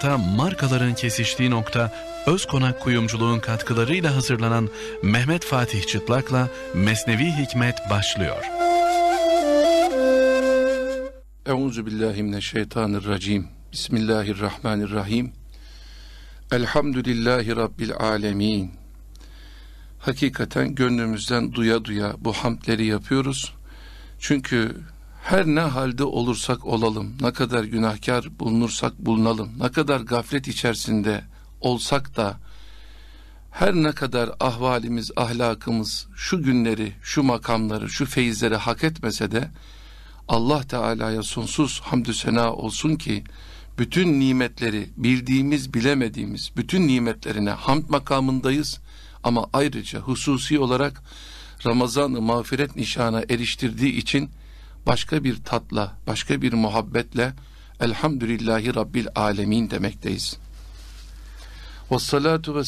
Tokat'ta markaların kesiştiği nokta Özkonak Kuyumculuğun katkılarıyla hazırlanan Mehmet Fatih Çıtlak'la Mesnevi Hikmet başlıyor. Euzu billahi mineşşeytanirracim. Bismillahirrahmanirrahim. Elhamdülillahi rabbil alemin. Hakikaten gönlümüzden duya duya bu hamdleri yapıyoruz. Çünkü her ne halde olursak olalım, ne kadar günahkar bulunursak bulunalım, ne kadar gaflet içerisinde olsak da, her ne kadar ahvalimiz, ahlakımız şu günleri, şu makamları, şu feyizleri hak etmese de, Allah Teala'ya sonsuz hamdü sena olsun ki, bütün nimetleri bildiğimiz bilemediğimiz bütün nimetlerine hamd makamındayız ama ayrıca hususi olarak Ramazan-ı mağfiret nişana eriştirdiği için başka bir tatla, başka bir muhabbetle Elhamdülillahi Rabbil Alemin demekteyiz. Ve salatu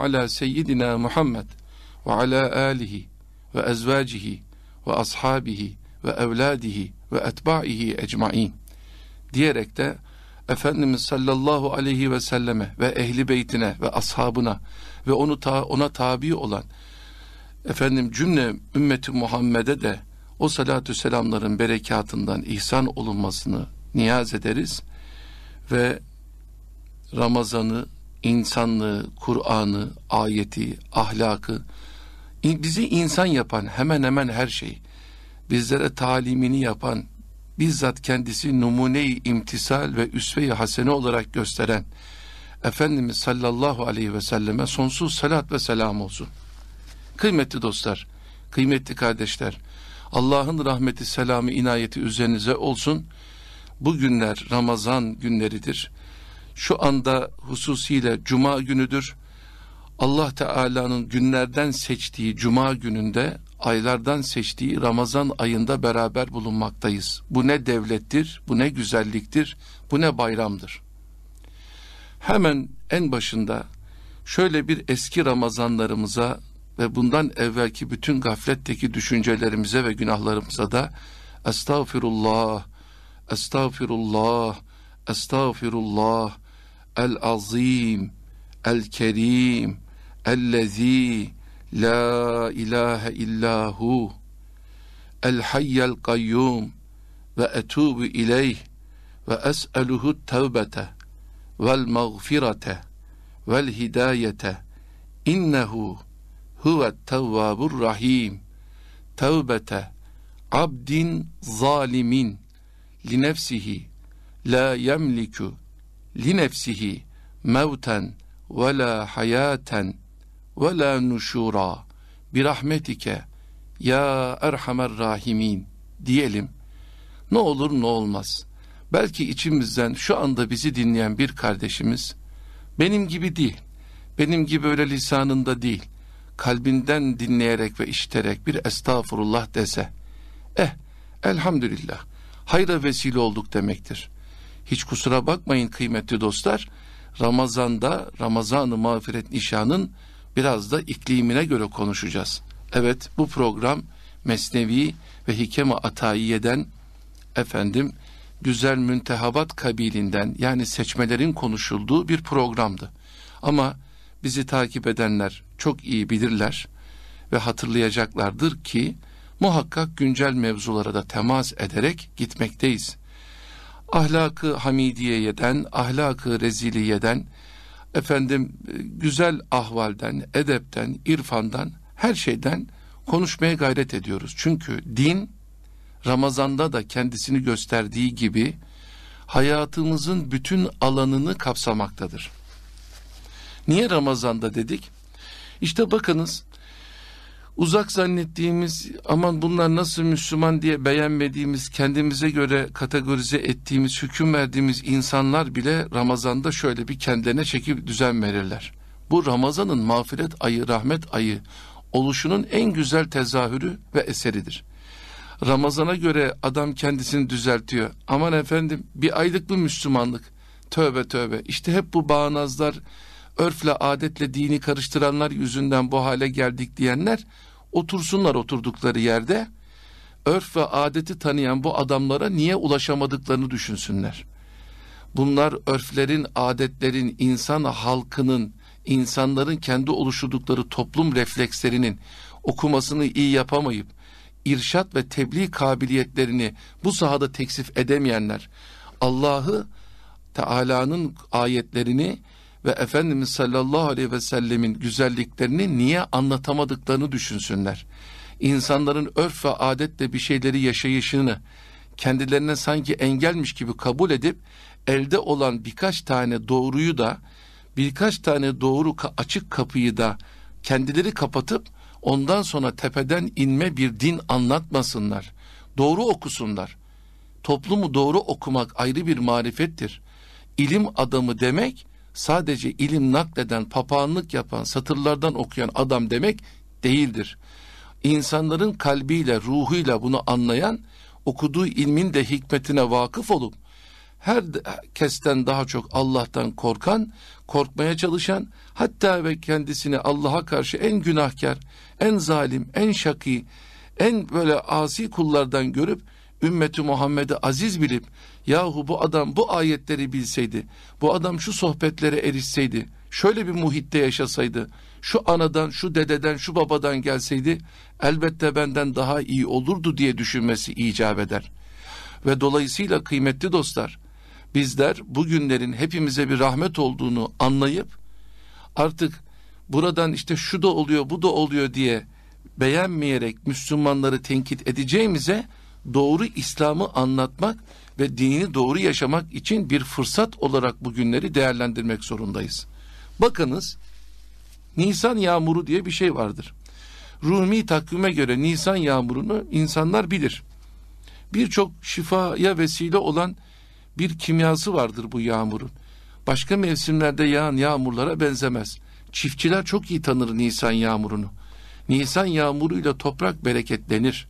ala seyyidina Muhammed ve ala alihi ve ezvacihi ve ashabihi ve evladihi ve etbaihi ecmain diyerek de Efendimiz sallallahu aleyhi ve selleme ve ehli beytine ve ashabına ve onu ta ona tabi olan efendim cümle ümmeti Muhammed'e de o salatü selamların berekatından ihsan olunmasını niyaz ederiz ve Ramazan'ı, insanlığı, Kur'an'ı, ayeti, ahlakı, bizi insan yapan hemen hemen her şey, bizlere talimini yapan, bizzat kendisi numuneyi imtisal ve üsve-i hasene olarak gösteren Efendimiz sallallahu aleyhi ve selleme sonsuz salat ve selam olsun. Kıymetli dostlar, kıymetli kardeşler, Allah'ın rahmeti, selamı, inayeti üzerinize olsun. Bu günler Ramazan günleridir. Şu anda hususiyle Cuma günüdür. Allah Teala'nın günlerden seçtiği Cuma gününde, aylardan seçtiği Ramazan ayında beraber bulunmaktayız. Bu ne devlettir, bu ne güzelliktir, bu ne bayramdır. Hemen en başında şöyle bir eski Ramazanlarımıza ve bundan evvelki bütün gafletteki düşüncelerimize ve günahlarımıza da Estağfirullah, Estağfirullah, Estağfirullah, El Azim, El Kerim, Ellezî, La ilahe illahu, El Hayyel Kayyum ve Etubu ileyh ve es'eluhu tevbete vel mağfirete vel hidayete innehu huve tevvabur rahim. Tevbete abdin zalimin li nefsihi la yemliku li nefsihi mevten ve la hayaten ve la nuşura bir rahmetike ya erhamer rahimin diyelim. Ne olur ne olmaz. Belki içimizden şu anda bizi dinleyen bir kardeşimiz benim gibi değil. Benim gibi öyle lisanında değil kalbinden dinleyerek ve işiterek bir estağfurullah dese, eh elhamdülillah hayra vesile olduk demektir. Hiç kusura bakmayın kıymetli dostlar, Ramazan'da Ramazan-ı mağfiret nişanın biraz da iklimine göre konuşacağız. Evet bu program Mesnevi ve Hikeme Atayiye'den efendim güzel müntehabat kabilinden yani seçmelerin konuşulduğu bir programdı. Ama bizi takip edenler çok iyi bilirler ve hatırlayacaklardır ki muhakkak güncel mevzulara da temas ederek gitmekteyiz. Ahlakı hamidiyeden, ahlakı reziliyeden, efendim e, güzel ahvalden, edepten, irfandan, her şeyden konuşmaya gayret ediyoruz. Çünkü din Ramazan'da da kendisini gösterdiği gibi hayatımızın bütün alanını kapsamaktadır. Niye Ramazan'da dedik? İşte bakınız uzak zannettiğimiz aman bunlar nasıl Müslüman diye beğenmediğimiz kendimize göre kategorize ettiğimiz hüküm verdiğimiz insanlar bile Ramazan'da şöyle bir kendilerine çekip düzen verirler. Bu Ramazan'ın mağfiret ayı rahmet ayı oluşunun en güzel tezahürü ve eseridir. Ramazan'a göre adam kendisini düzeltiyor. Aman efendim bir aylık bir Müslümanlık. Tövbe tövbe. İşte hep bu bağnazlar, örfle adetle dini karıştıranlar yüzünden bu hale geldik diyenler otursunlar oturdukları yerde örf ve adeti tanıyan bu adamlara niye ulaşamadıklarını düşünsünler. Bunlar örflerin, adetlerin, insan halkının, insanların kendi oluşturdukları toplum reflekslerinin okumasını iyi yapamayıp irşat ve tebliğ kabiliyetlerini bu sahada teksif edemeyenler Allah'ı Teala'nın ayetlerini ve Efendimiz sallallahu aleyhi ve sellemin güzelliklerini niye anlatamadıklarını düşünsünler. İnsanların örf ve adetle bir şeyleri yaşayışını kendilerine sanki engelmiş gibi kabul edip elde olan birkaç tane doğruyu da birkaç tane doğru açık kapıyı da kendileri kapatıp ondan sonra tepeden inme bir din anlatmasınlar. Doğru okusunlar. Toplumu doğru okumak ayrı bir marifettir. İlim adamı demek sadece ilim nakleden, papağanlık yapan, satırlardan okuyan adam demek değildir. İnsanların kalbiyle, ruhuyla bunu anlayan, okuduğu ilmin de hikmetine vakıf olup, herkesten daha çok Allah'tan korkan, korkmaya çalışan, hatta ve kendisini Allah'a karşı en günahkar, en zalim, en şakî, en böyle asi kullardan görüp ümmeti Muhammed'i aziz bilip Yahu bu adam bu ayetleri bilseydi, bu adam şu sohbetlere erişseydi, şöyle bir muhitte yaşasaydı, şu anadan, şu dededen, şu babadan gelseydi, elbette benden daha iyi olurdu diye düşünmesi icap eder. Ve dolayısıyla kıymetli dostlar, bizler bugünlerin hepimize bir rahmet olduğunu anlayıp, artık buradan işte şu da oluyor, bu da oluyor diye beğenmeyerek Müslümanları tenkit edeceğimize, doğru İslam'ı anlatmak ve dini doğru yaşamak için bir fırsat olarak bu günleri değerlendirmek zorundayız. Bakınız Nisan yağmuru diye bir şey vardır. Rumi takvime göre Nisan yağmurunu insanlar bilir. Birçok şifaya vesile olan bir kimyası vardır bu yağmurun. Başka mevsimlerde yağan yağmurlara benzemez. Çiftçiler çok iyi tanır Nisan yağmurunu. Nisan yağmuruyla toprak bereketlenir.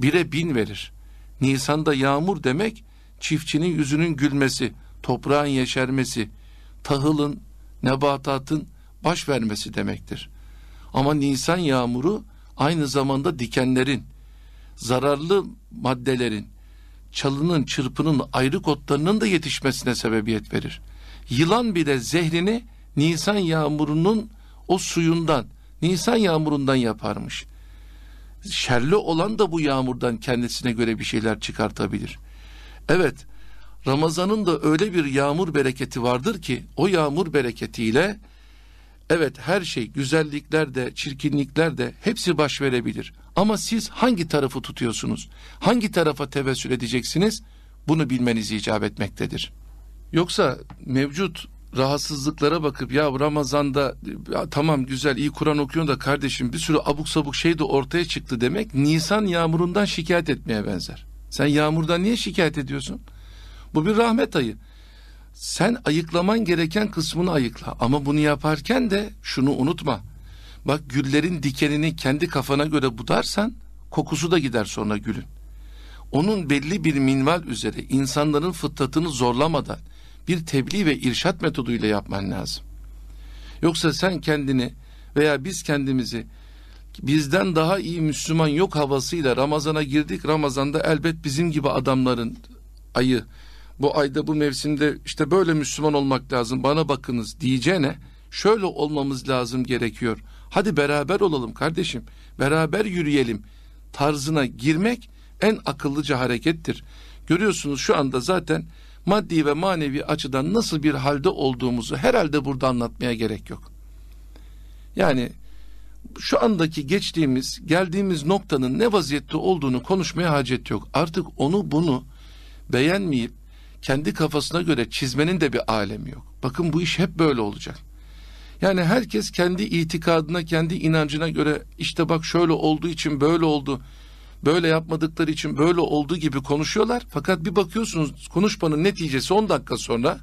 Bire bin verir. Nisan'da yağmur demek çiftçinin yüzünün gülmesi, toprağın yeşermesi, tahılın, nebatatın baş vermesi demektir. Ama Nisan yağmuru aynı zamanda dikenlerin, zararlı maddelerin, çalının, çırpının, ayrık otlarının da yetişmesine sebebiyet verir. Yılan bile zehrini Nisan yağmurunun o suyundan, Nisan yağmurundan yaparmış şerli olan da bu yağmurdan kendisine göre bir şeyler çıkartabilir. Evet, Ramazan'ın da öyle bir yağmur bereketi vardır ki o yağmur bereketiyle evet her şey güzellikler de çirkinlikler de hepsi baş verebilir. Ama siz hangi tarafı tutuyorsunuz? Hangi tarafa tevessül edeceksiniz? Bunu bilmeniz icap etmektedir. Yoksa mevcut rahatsızlıklara bakıp ya Ramazan'da ya tamam güzel iyi Kur'an okuyorsun da kardeşim bir sürü abuk sabuk şey de ortaya çıktı demek Nisan yağmurundan şikayet etmeye benzer. Sen yağmurdan niye şikayet ediyorsun? Bu bir rahmet ayı. Sen ayıklaman gereken kısmını ayıkla ama bunu yaparken de şunu unutma. Bak güllerin dikenini kendi kafana göre budarsan kokusu da gider sonra gülün. Onun belli bir minval üzere insanların fıtratını zorlamadan bir tebliğ ve irşat metoduyla yapman lazım. Yoksa sen kendini veya biz kendimizi bizden daha iyi Müslüman yok havasıyla Ramazan'a girdik. Ramazan'da elbet bizim gibi adamların ayı bu ayda bu mevsimde işte böyle Müslüman olmak lazım bana bakınız diyeceğine şöyle olmamız lazım gerekiyor. Hadi beraber olalım kardeşim beraber yürüyelim tarzına girmek en akıllıca harekettir. Görüyorsunuz şu anda zaten maddi ve manevi açıdan nasıl bir halde olduğumuzu herhalde burada anlatmaya gerek yok. Yani şu andaki geçtiğimiz, geldiğimiz noktanın ne vaziyette olduğunu konuşmaya hacet yok. Artık onu bunu beğenmeyip kendi kafasına göre çizmenin de bir alemi yok. Bakın bu iş hep böyle olacak. Yani herkes kendi itikadına, kendi inancına göre işte bak şöyle olduğu için böyle oldu. Böyle yapmadıkları için böyle olduğu gibi konuşuyorlar. Fakat bir bakıyorsunuz konuşmanın neticesi 10 dakika sonra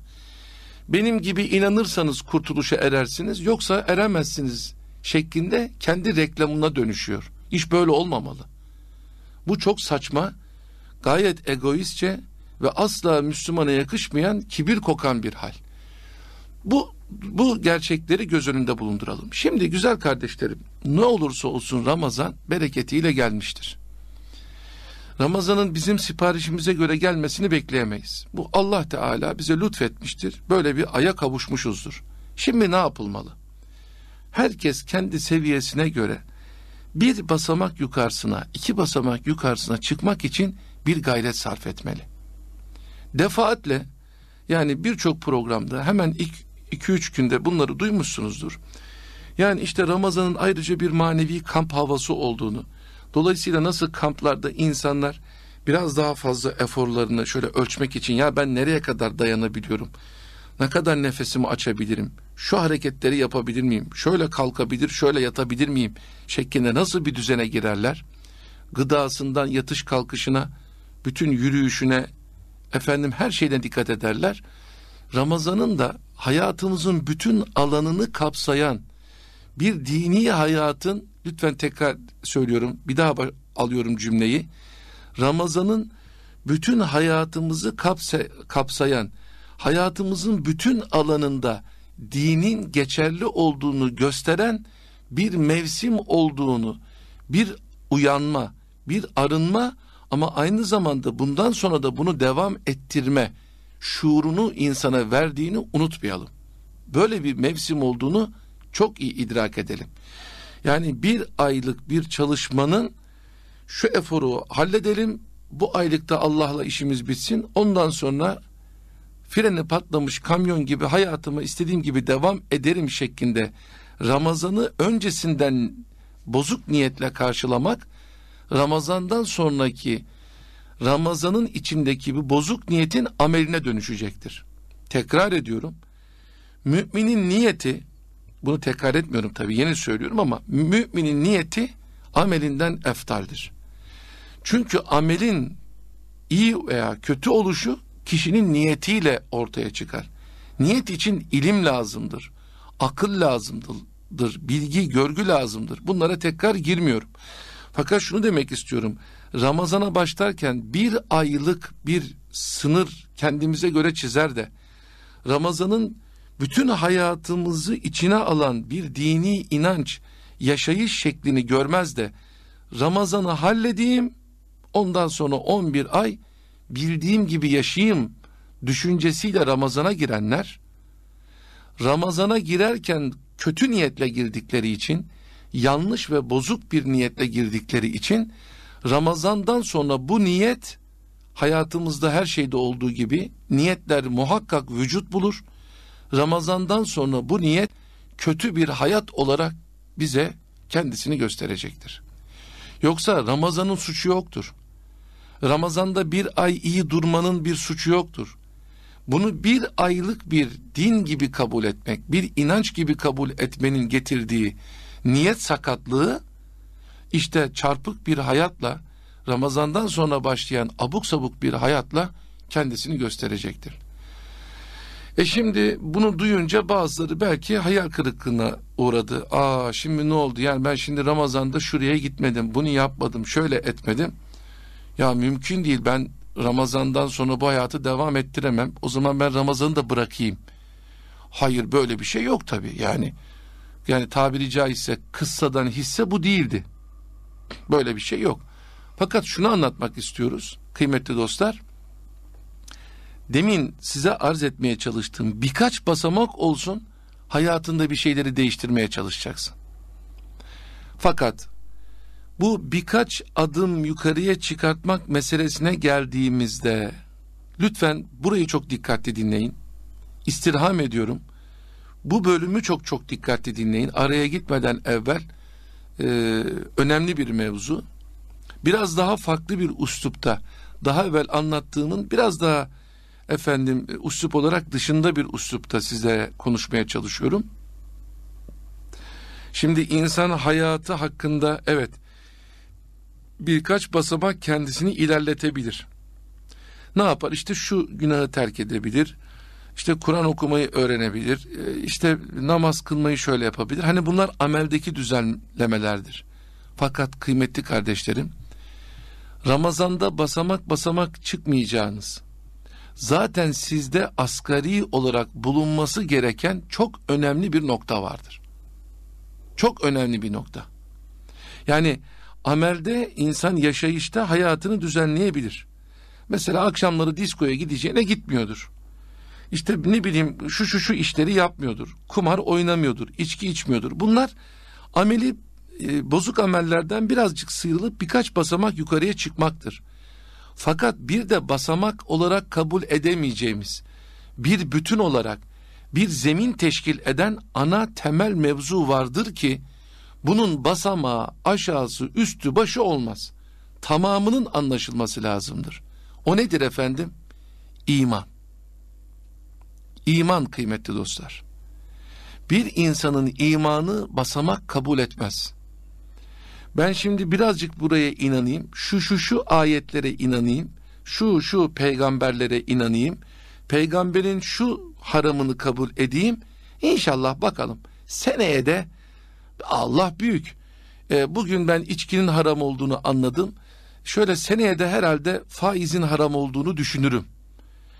benim gibi inanırsanız kurtuluşa erersiniz yoksa eremezsiniz şeklinde kendi reklamına dönüşüyor. İş böyle olmamalı. Bu çok saçma, gayet egoistçe ve asla Müslümana yakışmayan kibir kokan bir hal. Bu bu gerçekleri göz önünde bulunduralım. Şimdi güzel kardeşlerim, ne olursa olsun Ramazan bereketiyle gelmiştir. Ramazan'ın bizim siparişimize göre gelmesini bekleyemeyiz. Bu Allah Teala bize lütfetmiştir. Böyle bir aya kavuşmuşuzdur. Şimdi ne yapılmalı? Herkes kendi seviyesine göre bir basamak yukarısına, iki basamak yukarısına çıkmak için bir gayret sarf etmeli. Defaatle yani birçok programda hemen ilk iki üç günde bunları duymuşsunuzdur. Yani işte Ramazan'ın ayrıca bir manevi kamp havası olduğunu, Dolayısıyla nasıl kamplarda insanlar biraz daha fazla eforlarını şöyle ölçmek için ya ben nereye kadar dayanabiliyorum? Ne kadar nefesimi açabilirim? Şu hareketleri yapabilir miyim? Şöyle kalkabilir, şöyle yatabilir miyim? Şeklinde nasıl bir düzene girerler? Gıdasından yatış kalkışına, bütün yürüyüşüne, efendim her şeyine dikkat ederler. Ramazan'ın da hayatımızın bütün alanını kapsayan bir dini hayatın lütfen tekrar söylüyorum bir daha alıyorum cümleyi Ramazan'ın bütün hayatımızı kapsa, kapsayan hayatımızın bütün alanında dinin geçerli olduğunu gösteren bir mevsim olduğunu bir uyanma bir arınma ama aynı zamanda bundan sonra da bunu devam ettirme şuurunu insana verdiğini unutmayalım. Böyle bir mevsim olduğunu çok iyi idrak edelim. Yani bir aylık bir çalışmanın şu eforu halledelim. Bu aylıkta Allah'la işimiz bitsin. Ondan sonra freni patlamış kamyon gibi hayatıma istediğim gibi devam ederim şeklinde Ramazan'ı öncesinden bozuk niyetle karşılamak Ramazan'dan sonraki Ramazan'ın içindeki bu bozuk niyetin ameline dönüşecektir. Tekrar ediyorum. Müminin niyeti bunu tekrar etmiyorum tabii yeni söylüyorum ama müminin niyeti amelinden eftaldir. Çünkü amelin iyi veya kötü oluşu kişinin niyetiyle ortaya çıkar. Niyet için ilim lazımdır. Akıl lazımdır. Bilgi, görgü lazımdır. Bunlara tekrar girmiyorum. Fakat şunu demek istiyorum. Ramazana başlarken bir aylık bir sınır kendimize göre çizer de Ramazan'ın bütün hayatımızı içine alan bir dini inanç, yaşayış şeklini görmez de Ramazan'ı halledeyim, ondan sonra 11 ay bildiğim gibi yaşayayım düşüncesiyle Ramazan'a girenler, Ramazan'a girerken kötü niyetle girdikleri için, yanlış ve bozuk bir niyetle girdikleri için, Ramazan'dan sonra bu niyet hayatımızda her şeyde olduğu gibi niyetler muhakkak vücut bulur Ramazan'dan sonra bu niyet kötü bir hayat olarak bize kendisini gösterecektir. Yoksa Ramazan'ın suçu yoktur. Ramazan'da bir ay iyi durmanın bir suçu yoktur. Bunu bir aylık bir din gibi kabul etmek, bir inanç gibi kabul etmenin getirdiği niyet sakatlığı işte çarpık bir hayatla Ramazan'dan sonra başlayan abuk sabuk bir hayatla kendisini gösterecektir. E şimdi bunu duyunca bazıları belki hayal kırıklığına uğradı. Aa şimdi ne oldu? Yani ben şimdi Ramazan'da şuraya gitmedim, bunu yapmadım, şöyle etmedim. Ya mümkün değil ben Ramazan'dan sonra bu hayatı devam ettiremem. O zaman ben Ramazan'ı da bırakayım. Hayır böyle bir şey yok tabii yani. Yani tabiri caizse kıssadan hisse bu değildi. Böyle bir şey yok. Fakat şunu anlatmak istiyoruz kıymetli dostlar demin size arz etmeye çalıştığım birkaç basamak olsun hayatında bir şeyleri değiştirmeye çalışacaksın. Fakat bu birkaç adım yukarıya çıkartmak meselesine geldiğimizde lütfen burayı çok dikkatli dinleyin. İstirham ediyorum. Bu bölümü çok çok dikkatli dinleyin. Araya gitmeden evvel e, önemli bir mevzu. Biraz daha farklı bir üslupta daha evvel anlattığımın biraz daha efendim üslup e, olarak dışında bir üslupta size konuşmaya çalışıyorum. Şimdi insan hayatı hakkında evet birkaç basamak kendisini ilerletebilir. Ne yapar? İşte şu günahı terk edebilir. İşte Kur'an okumayı öğrenebilir. E, işte namaz kılmayı şöyle yapabilir. Hani bunlar ameldeki düzenlemelerdir. Fakat kıymetli kardeşlerim Ramazanda basamak basamak çıkmayacağınız zaten sizde asgari olarak bulunması gereken çok önemli bir nokta vardır. Çok önemli bir nokta. Yani amelde insan yaşayışta hayatını düzenleyebilir. Mesela akşamları diskoya gideceğine gitmiyordur. İşte ne bileyim şu şu şu işleri yapmıyordur. Kumar oynamıyordur, içki içmiyordur. Bunlar ameli e, bozuk amellerden birazcık sıyrılıp birkaç basamak yukarıya çıkmaktır. Fakat bir de basamak olarak kabul edemeyeceğimiz, bir bütün olarak bir zemin teşkil eden ana temel mevzu vardır ki bunun basamağı, aşağısı, üstü, başı olmaz. Tamamının anlaşılması lazımdır. O nedir efendim? İman. İman kıymetli dostlar. Bir insanın imanı basamak kabul etmez. Ben şimdi birazcık buraya inanayım. Şu şu şu ayetlere inanayım. Şu şu peygamberlere inanayım. Peygamberin şu haramını kabul edeyim. İnşallah bakalım. Seneye de Allah büyük. E, bugün ben içkinin haram olduğunu anladım. Şöyle seneye de herhalde faizin haram olduğunu düşünürüm.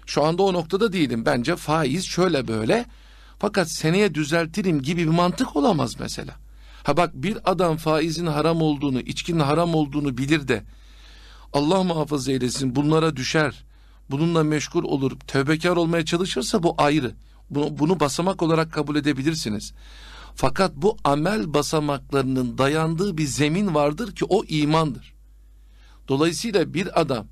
Şu anda o noktada değilim. Bence faiz şöyle böyle. Fakat seneye düzeltirim gibi bir mantık olamaz mesela. Ha bak bir adam faizin haram olduğunu, içkinin haram olduğunu bilir de Allah muhafaza eylesin bunlara düşer. Bununla meşgul olur, tövbekar olmaya çalışırsa bu ayrı. Bunu, bunu basamak olarak kabul edebilirsiniz. Fakat bu amel basamaklarının dayandığı bir zemin vardır ki o imandır. Dolayısıyla bir adam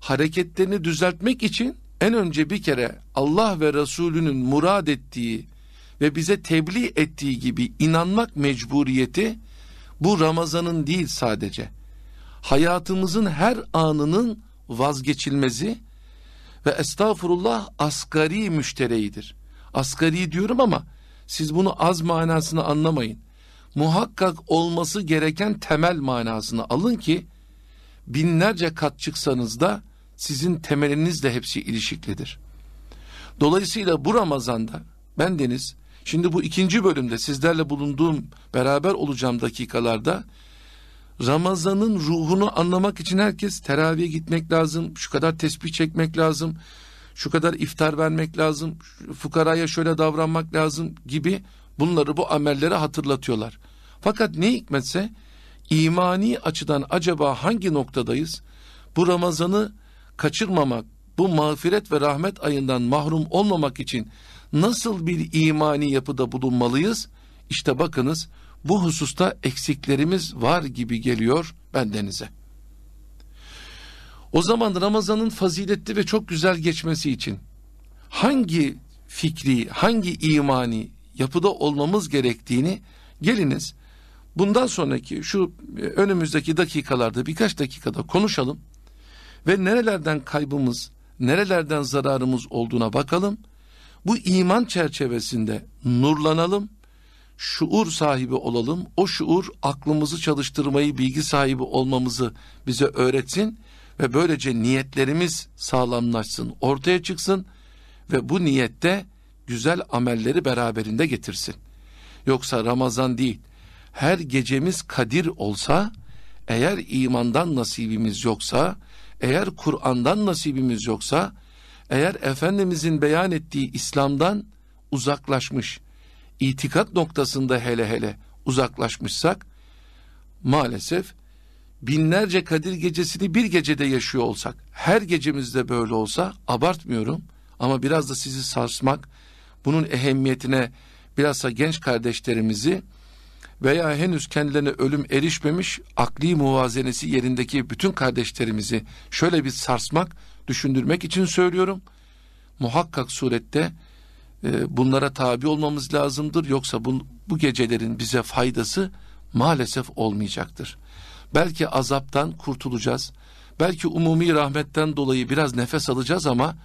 hareketlerini düzeltmek için en önce bir kere Allah ve Resulünün murad ettiği ve bize tebliğ ettiği gibi inanmak mecburiyeti bu Ramazan'ın değil sadece hayatımızın her anının vazgeçilmezi ve estağfurullah asgari müştereğidir. Asgari diyorum ama siz bunu az manasını anlamayın. Muhakkak olması gereken temel manasını alın ki binlerce kat çıksanız da sizin temelinizle hepsi ilişiklidir. Dolayısıyla bu Ramazan'da ben deniz Şimdi bu ikinci bölümde sizlerle bulunduğum beraber olacağım dakikalarda Ramazan'ın ruhunu anlamak için herkes teraviye gitmek lazım, şu kadar tesbih çekmek lazım, şu kadar iftar vermek lazım, fukaraya şöyle davranmak lazım gibi bunları bu amelleri hatırlatıyorlar. Fakat ne hikmetse imani açıdan acaba hangi noktadayız? Bu Ramazan'ı kaçırmamak, bu mağfiret ve rahmet ayından mahrum olmamak için nasıl bir imani yapıda bulunmalıyız? İşte bakınız bu hususta eksiklerimiz var gibi geliyor bendenize. O zaman Ramazan'ın faziletli ve çok güzel geçmesi için hangi fikri, hangi imani yapıda olmamız gerektiğini geliniz bundan sonraki şu e, önümüzdeki dakikalarda birkaç dakikada konuşalım ve nerelerden kaybımız, nerelerden zararımız olduğuna bakalım bu iman çerçevesinde nurlanalım, şuur sahibi olalım. O şuur aklımızı çalıştırmayı, bilgi sahibi olmamızı bize öğretsin ve böylece niyetlerimiz sağlamlaşsın, ortaya çıksın ve bu niyette güzel amelleri beraberinde getirsin. Yoksa Ramazan değil, her gecemiz kadir olsa, eğer imandan nasibimiz yoksa, eğer Kur'an'dan nasibimiz yoksa, eğer Efendimizin beyan ettiği İslam'dan uzaklaşmış, itikat noktasında hele hele uzaklaşmışsak, maalesef binlerce Kadir gecesini bir gecede yaşıyor olsak, her gecemizde böyle olsa abartmıyorum ama biraz da sizi sarsmak, bunun ehemmiyetine biraz da genç kardeşlerimizi veya henüz kendilerine ölüm erişmemiş akli muvazenesi yerindeki bütün kardeşlerimizi şöyle bir sarsmak, düşündürmek için söylüyorum. Muhakkak surette e, bunlara tabi olmamız lazımdır. Yoksa bu, bu gecelerin bize faydası maalesef olmayacaktır. Belki azaptan kurtulacağız. Belki umumi rahmetten dolayı biraz nefes alacağız ama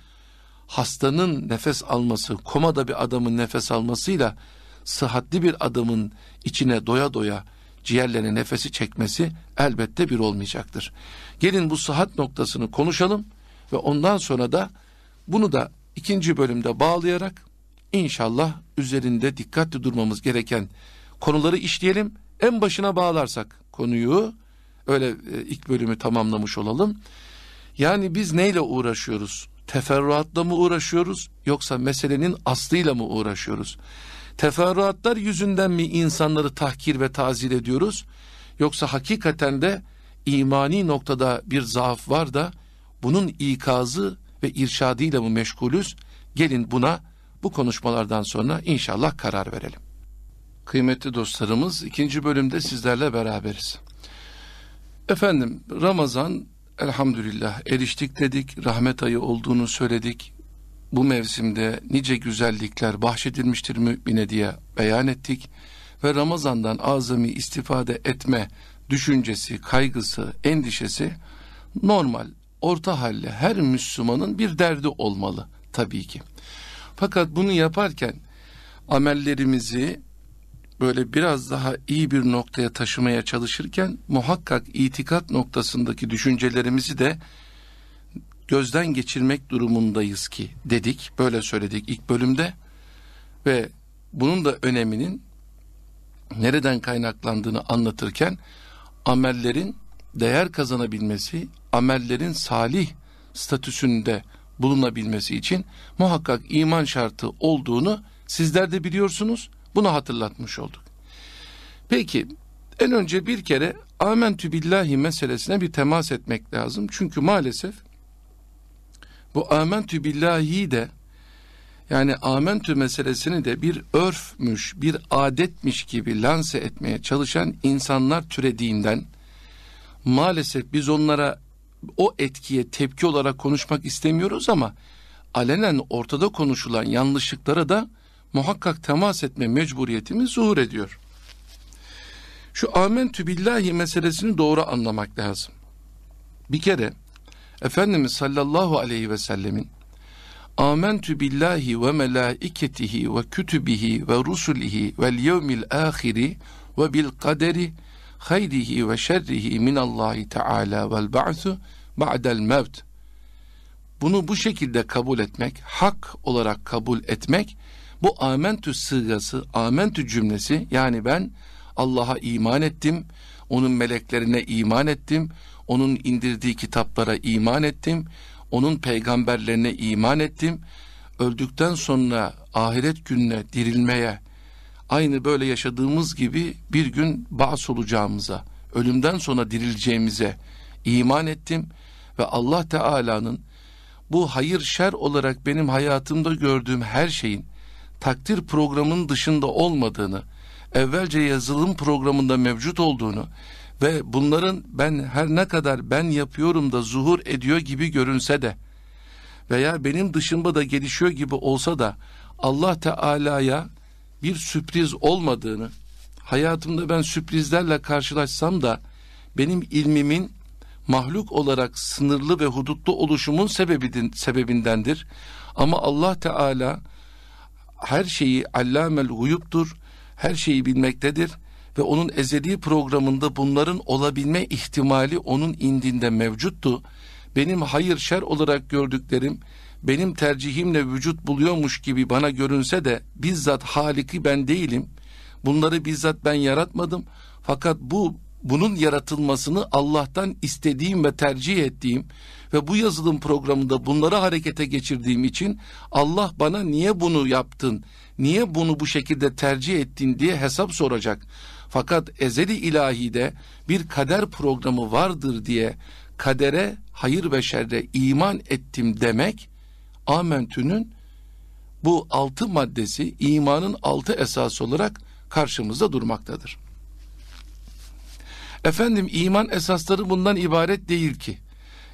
hastanın nefes alması, komada bir adamın nefes almasıyla sıhhatli bir adamın içine doya doya ciğerlerine nefesi çekmesi elbette bir olmayacaktır. Gelin bu sıhhat noktasını konuşalım. Ve ondan sonra da bunu da ikinci bölümde bağlayarak inşallah üzerinde dikkatli durmamız gereken konuları işleyelim. En başına bağlarsak konuyu öyle e, ilk bölümü tamamlamış olalım. Yani biz neyle uğraşıyoruz? Teferruatla mı uğraşıyoruz yoksa meselenin aslıyla mı uğraşıyoruz? Teferruatlar yüzünden mi insanları tahkir ve tazil ediyoruz? Yoksa hakikaten de imani noktada bir zaaf var da bunun ikazı ve irşadıyla mı meşgulüz? Gelin buna bu konuşmalardan sonra inşallah karar verelim. Kıymetli dostlarımız ikinci bölümde sizlerle beraberiz. Efendim Ramazan elhamdülillah eriştik dedik, rahmet ayı olduğunu söyledik. Bu mevsimde nice güzellikler bahşedilmiştir mümine diye beyan ettik. Ve Ramazan'dan azami istifade etme düşüncesi, kaygısı, endişesi normal orta halle her Müslümanın bir derdi olmalı tabii ki. Fakat bunu yaparken amellerimizi böyle biraz daha iyi bir noktaya taşımaya çalışırken muhakkak itikat noktasındaki düşüncelerimizi de gözden geçirmek durumundayız ki dedik. Böyle söyledik ilk bölümde ve bunun da öneminin nereden kaynaklandığını anlatırken amellerin değer kazanabilmesi, amellerin salih statüsünde bulunabilmesi için muhakkak iman şartı olduğunu sizler de biliyorsunuz. Bunu hatırlatmış olduk. Peki en önce bir kere amentü billahi meselesine bir temas etmek lazım. Çünkü maalesef bu amentü billahi de yani amentü meselesini de bir örfmüş, bir adetmiş gibi lanse etmeye çalışan insanlar türediğinden maalesef biz onlara o etkiye tepki olarak konuşmak istemiyoruz ama alenen ortada konuşulan yanlışlıklara da muhakkak temas etme mecburiyetimiz zuhur ediyor. Şu amentü billahi meselesini doğru anlamak lazım. Bir kere Efendimiz sallallahu aleyhi ve sellemin amentü billahi ve melaiketihi ve kütübihi ve rusulihi vel yevmil ahiri ve bil kaderi hayrihi ve şerrihi min minallahi teala vel ba'su ba'del mevt. Bunu bu şekilde kabul etmek, hak olarak kabul etmek, bu amentü sığası, amentü cümlesi yani ben Allah'a iman ettim, onun meleklerine iman ettim, onun indirdiği kitaplara iman ettim, onun peygamberlerine iman ettim, öldükten sonra ahiret gününe dirilmeye, aynı böyle yaşadığımız gibi bir gün bağs olacağımıza, ölümden sonra dirileceğimize iman ettim ve Allah Teala'nın bu hayır şer olarak benim hayatımda gördüğüm her şeyin takdir programının dışında olmadığını, evvelce yazılım programında mevcut olduğunu ve bunların ben her ne kadar ben yapıyorum da zuhur ediyor gibi görünse de veya benim dışımda da gelişiyor gibi olsa da Allah Teala'ya bir sürpriz olmadığını, hayatımda ben sürprizlerle karşılaşsam da benim ilmimin mahluk olarak sınırlı ve hudutlu oluşumun sebebidin, sebebindendir. Ama Allah Teala her şeyi allamel huyuptur, her şeyi bilmektedir ve onun ezeli programında bunların olabilme ihtimali onun indinde mevcuttu. Benim hayır şer olarak gördüklerim benim tercihimle vücut buluyormuş gibi bana görünse de bizzat haliki ben değilim. Bunları bizzat ben yaratmadım. Fakat bu bunun yaratılmasını Allah'tan istediğim ve tercih ettiğim ve bu yazılım programında bunları harekete geçirdiğim için Allah bana niye bunu yaptın, niye bunu bu şekilde tercih ettin diye hesap soracak. Fakat ezeli ilahide bir kader programı vardır diye kadere hayır ve şerre iman ettim demek amentünün bu altı maddesi imanın altı esası olarak karşımızda durmaktadır. Efendim iman esasları bundan ibaret değil ki.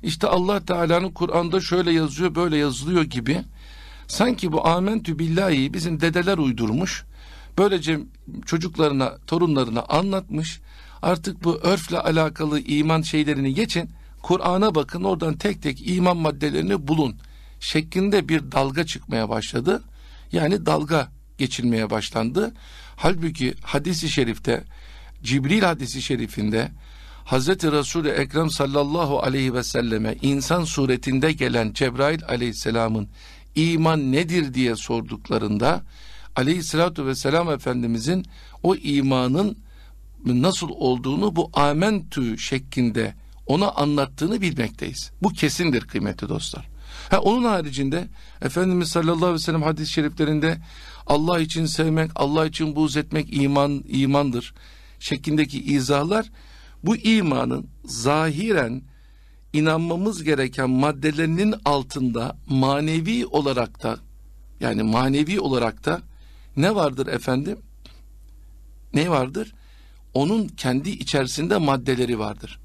İşte Allah Teala'nın Kur'an'da şöyle yazıyor böyle yazılıyor gibi sanki bu amentü billahi bizim dedeler uydurmuş. Böylece çocuklarına, torunlarına anlatmış. Artık bu örfle alakalı iman şeylerini geçin. Kur'an'a bakın oradan tek tek iman maddelerini bulun şeklinde bir dalga çıkmaya başladı. Yani dalga geçilmeye başlandı. Halbuki hadisi şerifte Cibril hadisi şerifinde Hazreti Resul-i Ekrem sallallahu aleyhi ve selleme insan suretinde gelen Cebrail aleyhisselamın iman nedir diye sorduklarında aleyhissalatu vesselam efendimizin o imanın nasıl olduğunu bu amentü şeklinde ona anlattığını bilmekteyiz. Bu kesindir kıymetli dostlar. Ha, onun haricinde Efendimiz sallallahu aleyhi ve sellem hadis-i şeriflerinde Allah için sevmek, Allah için buğz etmek iman, imandır şeklindeki izahlar bu imanın zahiren inanmamız gereken maddelerinin altında manevi olarak da yani manevi olarak da ne vardır efendim? Ne vardır? Onun kendi içerisinde maddeleri vardır.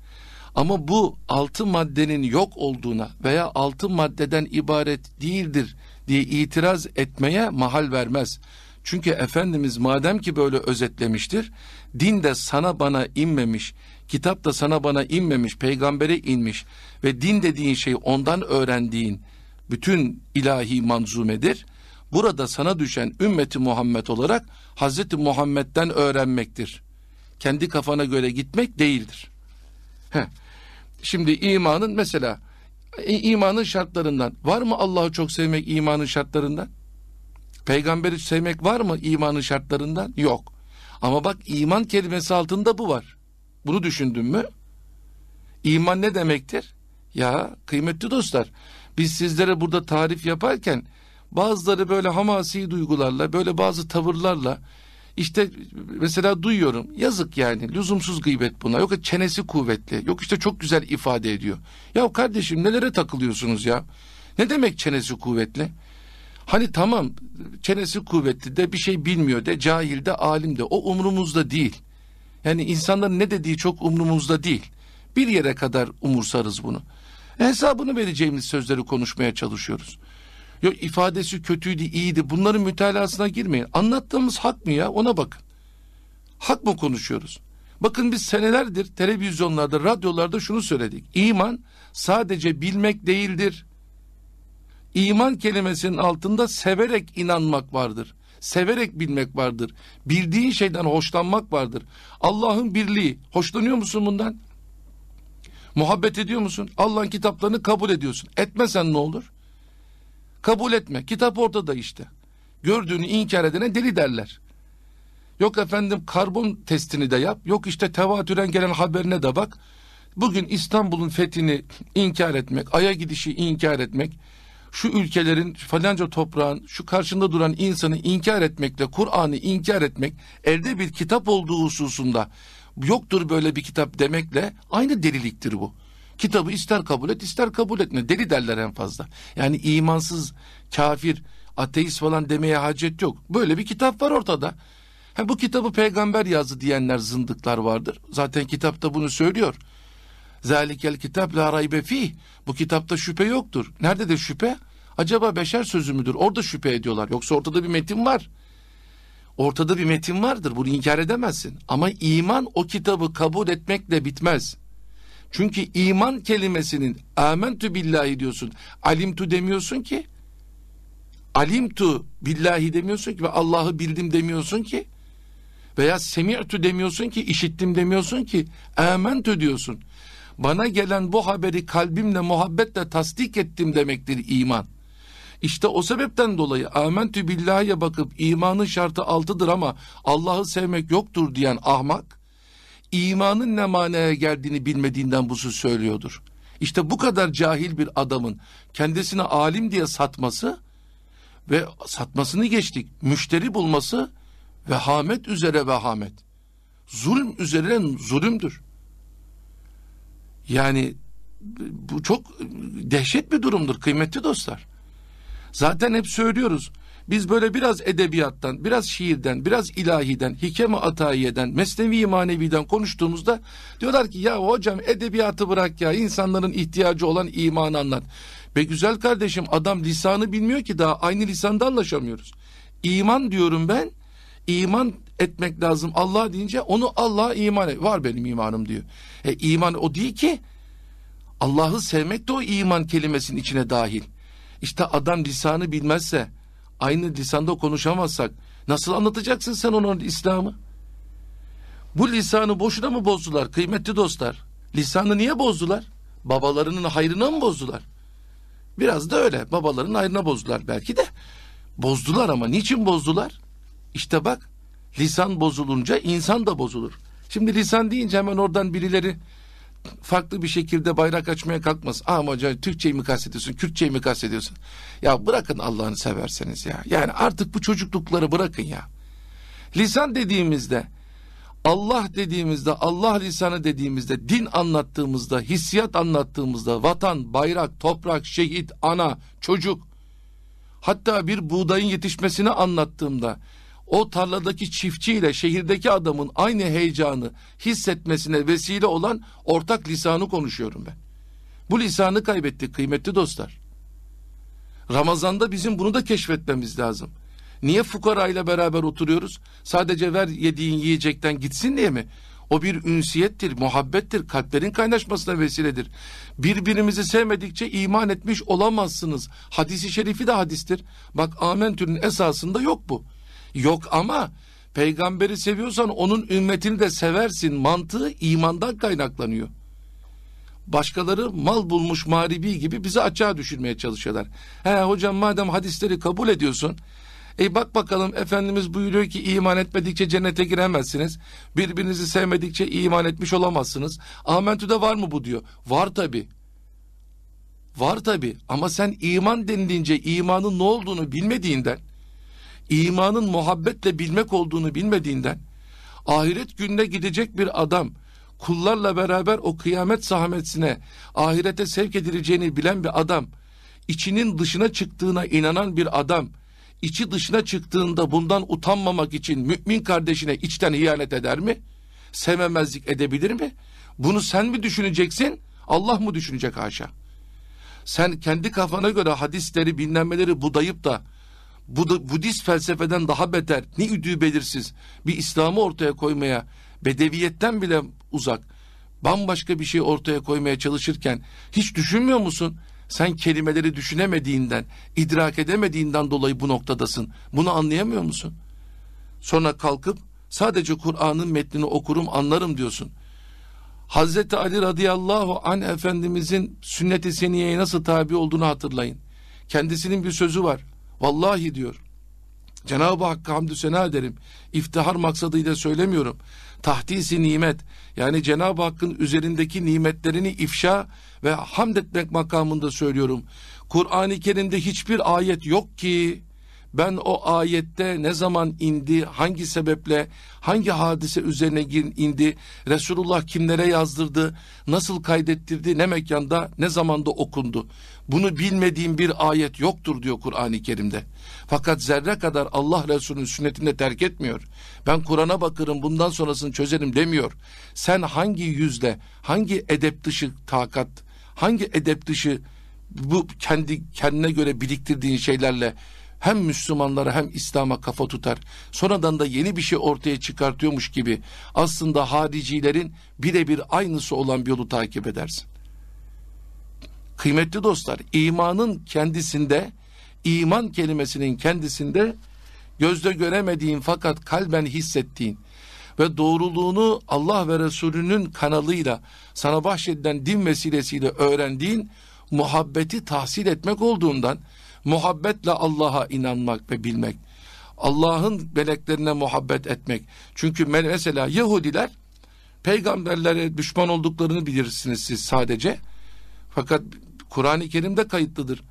Ama bu altı maddenin yok olduğuna veya altı maddeden ibaret değildir diye itiraz etmeye mahal vermez. Çünkü Efendimiz madem ki böyle özetlemiştir, din de sana bana inmemiş, kitap da sana bana inmemiş, peygambere inmiş ve din dediğin şey ondan öğrendiğin bütün ilahi manzumedir. Burada sana düşen ümmeti Muhammed olarak Hazreti Muhammed'den öğrenmektir. Kendi kafana göre gitmek değildir. Heh. Şimdi imanın mesela e, imanın şartlarından var mı Allah'ı çok sevmek imanın şartlarından? Peygamberi sevmek var mı imanın şartlarından? Yok. Ama bak iman kelimesi altında bu var. Bunu düşündün mü? İman ne demektir? Ya kıymetli dostlar biz sizlere burada tarif yaparken bazıları böyle hamasi duygularla böyle bazı tavırlarla işte mesela duyuyorum yazık yani lüzumsuz gıybet buna yok çenesi kuvvetli yok işte çok güzel ifade ediyor. Ya kardeşim nelere takılıyorsunuz ya ne demek çenesi kuvvetli? Hani tamam çenesi kuvvetli de bir şey bilmiyor de cahil de alim de o umrumuzda değil. Yani insanların ne dediği çok umrumuzda değil. Bir yere kadar umursarız bunu. Hesabını vereceğimiz sözleri konuşmaya çalışıyoruz. Yok ifadesi kötüydü, iyiydi. Bunların mütalasına girmeyin. Anlattığımız hak mı ya? Ona bakın. Hak mı konuşuyoruz? Bakın biz senelerdir televizyonlarda, radyolarda şunu söyledik. iman sadece bilmek değildir. iman kelimesinin altında severek inanmak vardır. Severek bilmek vardır. Bildiğin şeyden hoşlanmak vardır. Allah'ın birliği. Hoşlanıyor musun bundan? Muhabbet ediyor musun? Allah'ın kitaplarını kabul ediyorsun. Etmesen ne olur? Kabul etme. Kitap ortada işte. Gördüğünü inkar edene deli derler. Yok efendim karbon testini de yap. Yok işte tevatüren gelen haberine de bak. Bugün İstanbul'un fethini inkar etmek, aya gidişi inkar etmek, şu ülkelerin falanca toprağın, şu karşında duran insanı inkar etmekle Kur'an'ı inkar etmek, elde bir kitap olduğu hususunda yoktur böyle bir kitap demekle aynı deliliktir bu. Kitabı ister kabul et ister kabul etme. Deli derler en fazla. Yani imansız, kafir, ateist falan demeye hacet yok. Böyle bir kitap var ortada. Ha, bu kitabı peygamber yazdı diyenler zındıklar vardır. Zaten kitapta bunu söylüyor. Zalikel kitap la raybe fih. Bu kitapta şüphe yoktur. Nerede de şüphe? Acaba beşer sözü müdür? Orada şüphe ediyorlar. Yoksa ortada bir metin var. Ortada bir metin vardır. Bunu inkar edemezsin. Ama iman o kitabı kabul etmekle bitmez. Çünkü iman kelimesinin amentü billahi diyorsun. Alimtu demiyorsun ki. Alimtu billahi demiyorsun ki ve Allah'ı bildim demiyorsun ki. Veya semi'tu demiyorsun ki, işittim demiyorsun ki. Amentü diyorsun. Bana gelen bu haberi kalbimle muhabbetle tasdik ettim demektir iman. İşte o sebepten dolayı amentü billahiye bakıp imanın şartı altıdır ama Allah'ı sevmek yoktur diyen ahmak imanın ne manaya geldiğini bilmediğinden bu sözü söylüyordur. İşte bu kadar cahil bir adamın kendisini alim diye satması ve satmasını geçtik müşteri bulması vehamet üzere vehamet. zulüm üzerine zulümdür. Yani bu çok dehşet bir durumdur kıymetli dostlar. Zaten hep söylüyoruz biz böyle biraz edebiyattan, biraz şiirden, biraz ilahiden, hikeme i atayiyeden, mesnevi maneviden konuştuğumuzda diyorlar ki ya hocam edebiyatı bırak ya insanların ihtiyacı olan imanı anlat. Be güzel kardeşim adam lisanı bilmiyor ki daha aynı lisanda anlaşamıyoruz. İman diyorum ben. iman etmek lazım Allah deyince onu Allah'a iman et. Var benim imanım diyor. E iman o değil ki. Allah'ı sevmek de o iman kelimesinin içine dahil. İşte adam lisanı bilmezse, aynı lisanda konuşamazsak nasıl anlatacaksın sen onun İslam'ı? Bu lisanı boşuna mı bozdular kıymetli dostlar? Lisanı niye bozdular? Babalarının hayrına mı bozdular? Biraz da öyle babaların hayrına bozdular belki de. Bozdular ama niçin bozdular? İşte bak lisan bozulunca insan da bozulur. Şimdi lisan deyince hemen oradan birileri farklı bir şekilde bayrak açmaya kalkmaz. Ah hocam Türkçeyi mi kastediyorsun, Kürtçeyi mi kastediyorsun? Ya bırakın Allah'ını severseniz ya. Yani artık bu çocuklukları bırakın ya. Lisan dediğimizde, Allah dediğimizde, Allah lisanı dediğimizde, din anlattığımızda, hissiyat anlattığımızda, vatan, bayrak, toprak, şehit, ana, çocuk, hatta bir buğdayın yetişmesini anlattığımda, o tarladaki çiftçiyle şehirdeki adamın aynı heyecanı hissetmesine vesile olan ortak lisanı konuşuyorum ben. Bu lisanı kaybettik kıymetli dostlar. Ramazanda bizim bunu da keşfetmemiz lazım. Niye fukarayla beraber oturuyoruz? Sadece ver yediğin yiyecekten gitsin diye mi? O bir ünsiyettir, muhabbettir, kalplerin kaynaşmasına vesiledir. Birbirimizi sevmedikçe iman etmiş olamazsınız. Hadisi şerifi de hadistir. Bak amentünün esasında yok bu. Yok ama peygamberi seviyorsan onun ümmetini de seversin mantığı imandan kaynaklanıyor. Başkaları mal bulmuş mağribi gibi bizi açığa düşürmeye çalışıyorlar. He hocam madem hadisleri kabul ediyorsun e bak bakalım Efendimiz buyuruyor ki iman etmedikçe cennete giremezsiniz. Birbirinizi sevmedikçe iman etmiş olamazsınız. Amentü'de var mı bu diyor. Var tabi. Var tabi ama sen iman denilince imanın ne olduğunu bilmediğinden imanın muhabbetle bilmek olduğunu bilmediğinden ahiret gününe gidecek bir adam kullarla beraber o kıyamet sahametsine ahirete sevk edileceğini bilen bir adam içinin dışına çıktığına inanan bir adam içi dışına çıktığında bundan utanmamak için mümin kardeşine içten ihanet eder mi? Sevmemezlik edebilir mi? Bunu sen mi düşüneceksin? Allah mı düşünecek haşa? Sen kendi kafana göre hadisleri, bilinmeleri budayıp da Bud Budist felsefeden daha beter, ne üdüğü belirsiz bir İslam'ı ortaya koymaya, bedeviyetten bile uzak, bambaşka bir şey ortaya koymaya çalışırken hiç düşünmüyor musun? Sen kelimeleri düşünemediğinden, idrak edemediğinden dolayı bu noktadasın. Bunu anlayamıyor musun? Sonra kalkıp sadece Kur'an'ın metnini okurum anlarım diyorsun. Hazreti Ali radıyallahu an Efendimizin sünnet-i seniyeye nasıl tabi olduğunu hatırlayın. Kendisinin bir sözü var. Vallahi diyor. Cenab-ı Hakk'a hamdü sena ederim. İftihar maksadıyla söylemiyorum. Tahdisi nimet yani Cenab-ı Hakk'ın üzerindeki nimetlerini ifşa ve hamd etmek makamında söylüyorum. Kur'an-ı Kerim'de hiçbir ayet yok ki ben o ayette ne zaman indi, hangi sebeple, hangi hadise üzerine indi, Resulullah kimlere yazdırdı, nasıl kaydettirdi, ne mekanda, ne zamanda okundu. Bunu bilmediğim bir ayet yoktur diyor Kur'an-ı Kerim'de. Fakat zerre kadar Allah Resulü'nün sünnetini terk etmiyor. Ben Kur'an'a bakarım bundan sonrasını çözerim demiyor. Sen hangi yüzle, hangi edep dışı takat, hangi edep dışı bu kendi kendine göre biriktirdiğin şeylerle hem Müslümanlara hem İslam'a kafa tutar. Sonradan da yeni bir şey ortaya çıkartıyormuş gibi aslında hadicilerin birebir aynısı olan bir yolu takip edersin. Kıymetli dostlar, imanın kendisinde, iman kelimesinin kendisinde gözde göremediğin fakat kalben hissettiğin ve doğruluğunu Allah ve Resulünün kanalıyla sana bahşedilen din vesilesiyle öğrendiğin muhabbeti tahsil etmek olduğundan muhabbetle Allah'a inanmak ve bilmek. Allah'ın meleklerine muhabbet etmek. Çünkü mesela Yahudiler peygamberlere düşman olduklarını bilirsiniz siz sadece. Fakat Kur'an-ı Kerim'de kayıtlıdır.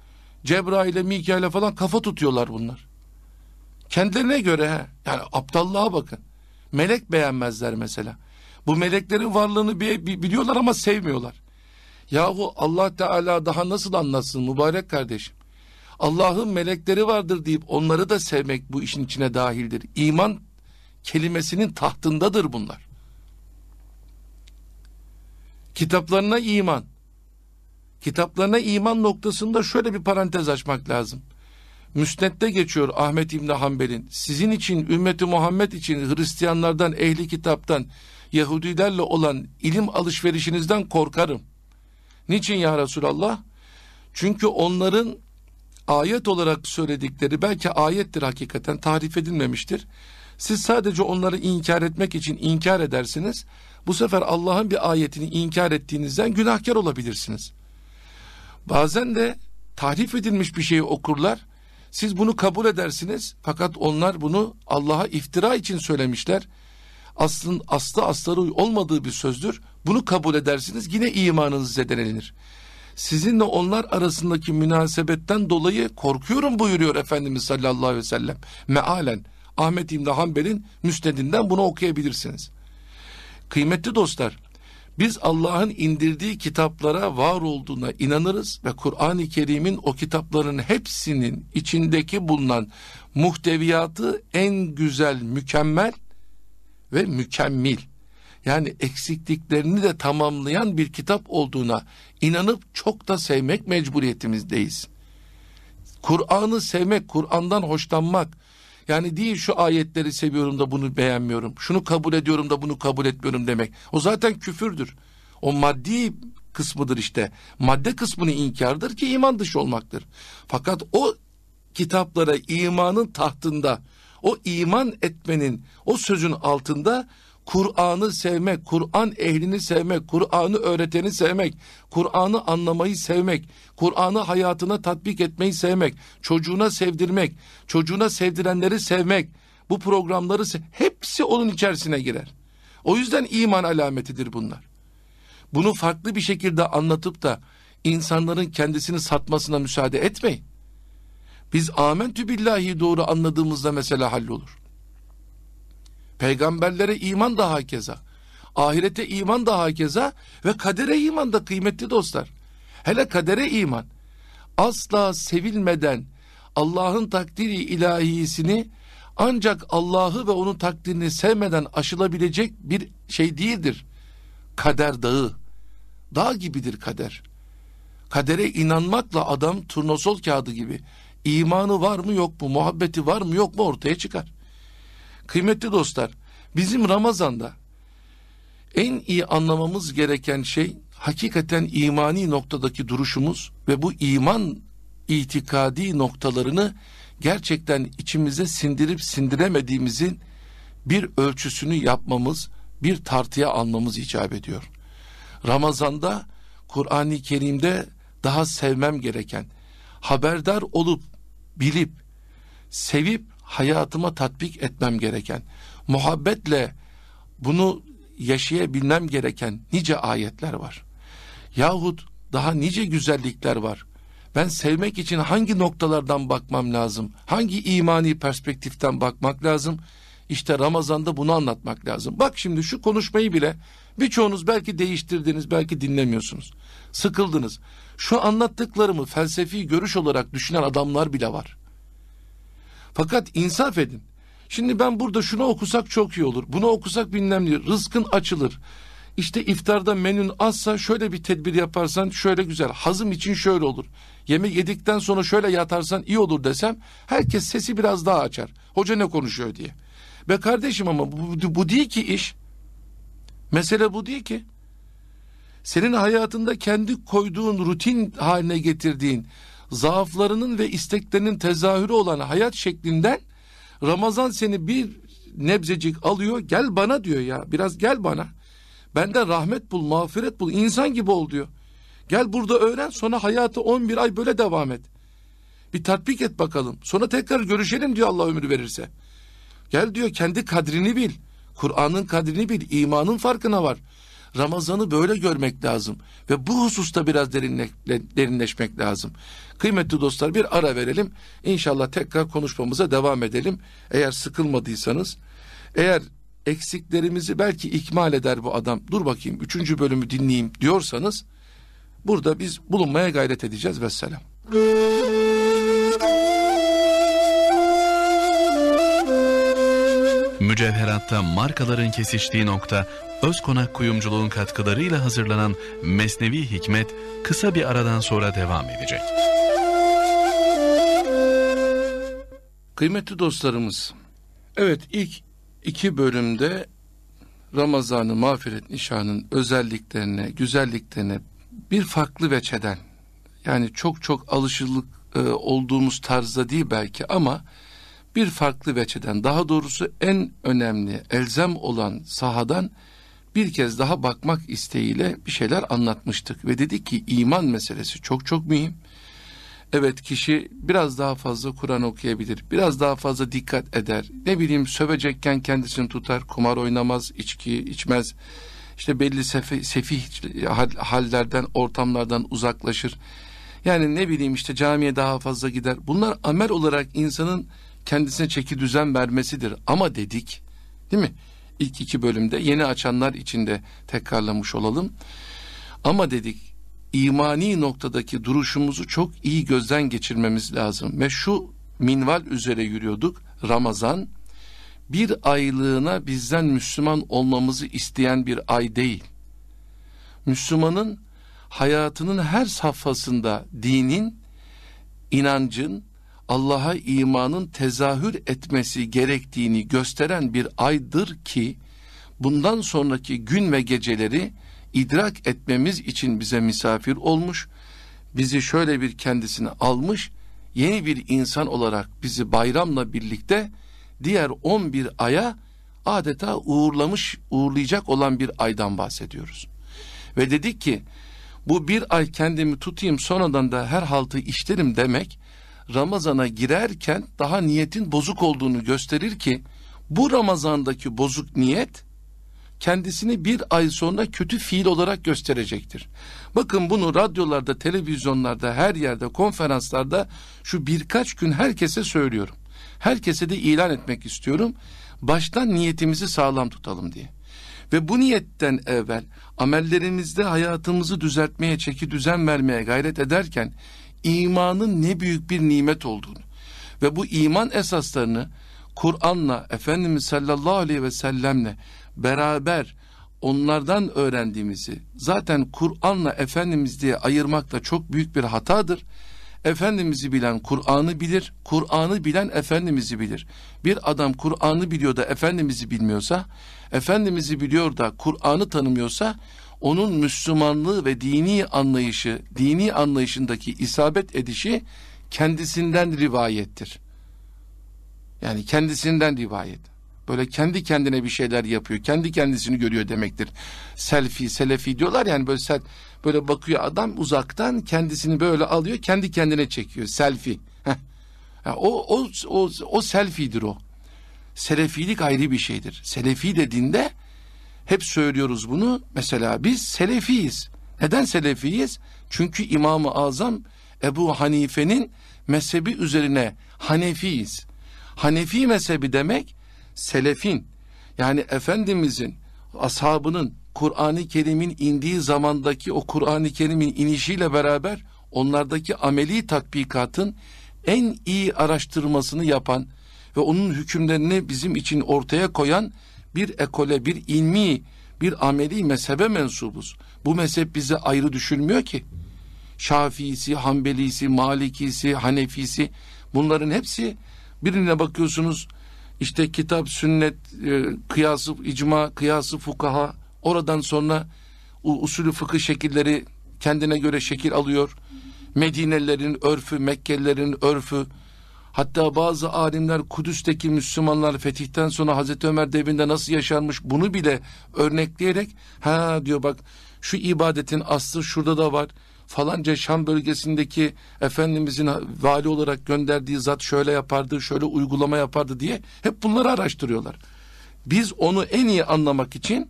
Cebrail'e, Mikail'e falan kafa tutuyorlar bunlar. Kendilerine göre he. Yani aptallığa bakın. Melek beğenmezler mesela. Bu meleklerin varlığını biliyorlar ama sevmiyorlar. Yahu Allah Teala daha nasıl anlatsın mübarek kardeşim? Allah'ın melekleri vardır deyip onları da sevmek bu işin içine dahildir. İman kelimesinin tahtındadır bunlar. Kitaplarına iman. Kitaplarına iman noktasında şöyle bir parantez açmak lazım. Müsnet'te geçiyor Ahmet İbni Hanbel'in. Sizin için, ümmeti Muhammed için Hristiyanlardan, ehli kitaptan, Yahudilerle olan ilim alışverişinizden korkarım. Niçin ya Resulallah? Çünkü onların ayet olarak söyledikleri belki ayettir hakikaten tarif edilmemiştir. Siz sadece onları inkar etmek için inkar edersiniz. Bu sefer Allah'ın bir ayetini inkar ettiğinizden günahkar olabilirsiniz. Bazen de tahrif edilmiş bir şeyi okurlar. Siz bunu kabul edersiniz fakat onlar bunu Allah'a iftira için söylemişler. Aslın aslı asları olmadığı bir sözdür. Bunu kabul edersiniz yine imanınız zedelenir sizinle onlar arasındaki münasebetten dolayı korkuyorum buyuruyor Efendimiz sallallahu aleyhi ve sellem. Mealen Ahmet İbni Hanbel'in müstedinden bunu okuyabilirsiniz. Kıymetli dostlar biz Allah'ın indirdiği kitaplara var olduğuna inanırız ve Kur'an-ı Kerim'in o kitapların hepsinin içindeki bulunan muhteviyatı en güzel, mükemmel ve mükemmel yani eksikliklerini de tamamlayan bir kitap olduğuna inanıp çok da sevmek mecburiyetimizdeyiz. Kur'an'ı sevmek, Kur'an'dan hoşlanmak yani değil şu ayetleri seviyorum da bunu beğenmiyorum. Şunu kabul ediyorum da bunu kabul etmiyorum demek. O zaten küfürdür. O maddi kısmıdır işte. Madde kısmını inkardır ki iman dışı olmaktır. Fakat o kitaplara imanın tahtında, o iman etmenin, o sözün altında Kur'an'ı sevmek, Kur'an ehlini sevmek, Kur'an'ı öğreteni sevmek, Kur'an'ı anlamayı sevmek, Kur'an'ı hayatına tatbik etmeyi sevmek, çocuğuna sevdirmek, çocuğuna sevdirenleri sevmek, bu programları se hepsi onun içerisine girer. O yüzden iman alametidir bunlar. Bunu farklı bir şekilde anlatıp da insanların kendisini satmasına müsaade etmeyin. Biz amentü billahi doğru anladığımızda mesela hallolur. Peygamberlere iman daha hakeza. Ahirete iman daha hakeza ve kadere iman da kıymetli dostlar. Hele kadere iman. Asla sevilmeden Allah'ın takdiri ilahisini ancak Allah'ı ve onun takdirini sevmeden aşılabilecek bir şey değildir. Kader dağı. Dağ gibidir kader. Kadere inanmakla adam turnosol kağıdı gibi. İmanı var mı yok mu, muhabbeti var mı yok mu ortaya çıkar. Kıymetli dostlar, bizim Ramazan'da en iyi anlamamız gereken şey hakikaten imani noktadaki duruşumuz ve bu iman itikadi noktalarını gerçekten içimize sindirip sindiremediğimizin bir ölçüsünü yapmamız, bir tartıya almamız icap ediyor. Ramazan'da Kur'an-ı Kerim'de daha sevmem gereken, haberdar olup, bilip, sevip hayatıma tatbik etmem gereken, muhabbetle bunu yaşayabilmem gereken nice ayetler var. Yahut daha nice güzellikler var. Ben sevmek için hangi noktalardan bakmam lazım? Hangi imani perspektiften bakmak lazım? İşte Ramazan'da bunu anlatmak lazım. Bak şimdi şu konuşmayı bile birçoğunuz belki değiştirdiniz, belki dinlemiyorsunuz. Sıkıldınız. Şu anlattıklarımı felsefi görüş olarak düşünen adamlar bile var. Fakat insaf edin. Şimdi ben burada şunu okusak çok iyi olur. Bunu okusak bilmem ne. Rızkın açılır. İşte iftarda menün azsa şöyle bir tedbir yaparsan şöyle güzel. Hazım için şöyle olur. Yemek yedikten sonra şöyle yatarsan iyi olur desem herkes sesi biraz daha açar. Hoca ne konuşuyor diye. Be kardeşim ama bu, bu değil ki iş. Mesele bu değil ki. Senin hayatında kendi koyduğun rutin haline getirdiğin zaaflarının ve isteklerinin tezahürü olan hayat şeklinden Ramazan seni bir nebzecik alıyor gel bana diyor ya biraz gel bana benden rahmet bul mağfiret bul insan gibi ol diyor gel burada öğren sonra hayatı 11 ay böyle devam et bir tatbik et bakalım sonra tekrar görüşelim diyor Allah ömür verirse gel diyor kendi kadrini bil Kur'an'ın kadrini bil imanın farkına var Ramazan'ı böyle görmek lazım. Ve bu hususta biraz derinle, derinleşmek lazım. Kıymetli dostlar bir ara verelim. İnşallah tekrar konuşmamıza devam edelim. Eğer sıkılmadıysanız, eğer eksiklerimizi belki ikmal eder bu adam, dur bakayım üçüncü bölümü dinleyeyim diyorsanız, burada biz bulunmaya gayret edeceğiz. Vesselam. mücevheratta markaların kesiştiği nokta öz Özkonak Kuyumculuğun katkılarıyla hazırlanan Mesnevi Hikmet kısa bir aradan sonra devam edecek. Kıymetli dostlarımız, evet ilk iki bölümde Ramazanı mağfiret nişanın özelliklerine, güzelliklerine bir farklı veçeden yani çok çok alışılık e, olduğumuz tarzda değil belki ama bir farklı veçeden daha doğrusu en önemli elzem olan sahadan bir kez daha bakmak isteğiyle bir şeyler anlatmıştık ve dedi ki iman meselesi çok çok mühim. Evet kişi biraz daha fazla Kur'an okuyabilir, biraz daha fazla dikkat eder. Ne bileyim sövecekken kendisini tutar, kumar oynamaz, içki içmez. İşte belli sefi, sefih hallerden, ortamlardan uzaklaşır. Yani ne bileyim işte camiye daha fazla gider. Bunlar amel olarak insanın kendisine çeki düzen vermesidir. Ama dedik değil mi? İlk iki bölümde yeni açanlar içinde tekrarlamış olalım. Ama dedik imani noktadaki duruşumuzu çok iyi gözden geçirmemiz lazım. Ve şu minval üzere yürüyorduk. Ramazan bir aylığına bizden Müslüman olmamızı isteyen bir ay değil. Müslümanın hayatının her safhasında dinin, inancın, Allah'a imanın tezahür etmesi gerektiğini gösteren bir aydır ki bundan sonraki gün ve geceleri idrak etmemiz için bize misafir olmuş, bizi şöyle bir kendisine almış, yeni bir insan olarak bizi bayramla birlikte diğer 11 aya adeta uğurlamış, uğurlayacak olan bir aydan bahsediyoruz. Ve dedik ki bu bir ay kendimi tutayım sonradan da her haltı işlerim demek Ramazan'a girerken daha niyetin bozuk olduğunu gösterir ki bu Ramazan'daki bozuk niyet kendisini bir ay sonra kötü fiil olarak gösterecektir. Bakın bunu radyolarda, televizyonlarda, her yerde, konferanslarda şu birkaç gün herkese söylüyorum. Herkese de ilan etmek istiyorum. Baştan niyetimizi sağlam tutalım diye. Ve bu niyetten evvel amellerimizde hayatımızı düzeltmeye, çeki düzen vermeye gayret ederken imanın ne büyük bir nimet olduğunu ve bu iman esaslarını Kur'an'la Efendimiz sallallahu aleyhi ve sellemle beraber onlardan öğrendiğimizi zaten Kur'an'la Efendimiz diye ayırmak da çok büyük bir hatadır. Efendimiz'i bilen Kur'an'ı bilir, Kur'an'ı bilen Efendimiz'i bilir. Bir adam Kur'an'ı biliyor da Efendimiz'i bilmiyorsa, Efendimiz'i biliyor da Kur'an'ı tanımıyorsa onun Müslümanlığı ve dini anlayışı, dini anlayışındaki isabet edişi kendisinden rivayettir. Yani kendisinden rivayet. Böyle kendi kendine bir şeyler yapıyor, kendi kendisini görüyor demektir. Selfie, selefi diyorlar yani böyle sen böyle bakıyor adam uzaktan kendisini böyle alıyor, kendi kendine çekiyor selfie. Yani o o o o selfie'dir o. Selefilik ayrı bir şeydir. Selefi dediğinde hep söylüyoruz bunu. Mesela biz selefiyiz. Neden selefiyiz? Çünkü İmam-ı Azam Ebu Hanife'nin mezhebi üzerine Hanefiyiz. Hanefi mezhebi demek selefin yani Efendimizin ashabının Kur'an-ı Kerim'in indiği zamandaki o Kur'an-ı Kerim'in inişiyle beraber onlardaki ameli tatbikatın en iyi araştırmasını yapan ve onun hükümlerini bizim için ortaya koyan bir ekole, bir ilmi, bir ameli mezhebe mensubuz. Bu mezhep bizi ayrı düşünmüyor ki. Şafiisi, Hanbelisi, Malikisi, Hanefisi bunların hepsi birine bakıyorsunuz işte kitap, sünnet, e, kıyası, icma, kıyası, fukaha oradan sonra usulü fıkıh şekilleri kendine göre şekil alıyor. Medinelerin örfü, Mekkelilerin örfü, Hatta bazı alimler Kudüs'teki Müslümanlar fetihten sonra Hazreti Ömer devrinde nasıl yaşanmış bunu bile örnekleyerek ha diyor bak şu ibadetin aslı şurada da var falanca Şam bölgesindeki Efendimizin vali olarak gönderdiği zat şöyle yapardı, şöyle uygulama yapardı diye hep bunları araştırıyorlar. Biz onu en iyi anlamak için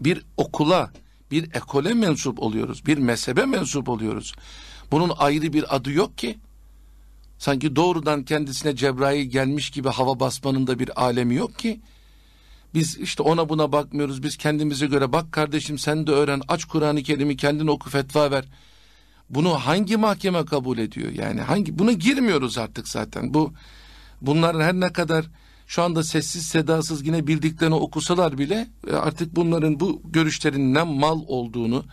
bir okula, bir ekole mensup oluyoruz, bir mezhebe mensup oluyoruz. Bunun ayrı bir adı yok ki. Sanki doğrudan kendisine Cebrail gelmiş gibi hava basmanın da bir alemi yok ki. Biz işte ona buna bakmıyoruz. Biz kendimize göre bak kardeşim sen de öğren. Aç Kur'an-ı Kerim'i kendin oku fetva ver. Bunu hangi mahkeme kabul ediyor? Yani hangi buna girmiyoruz artık zaten. Bu bunların her ne kadar şu anda sessiz sedasız yine bildiklerini okusalar bile e, artık bunların bu görüşlerinden mal olduğunu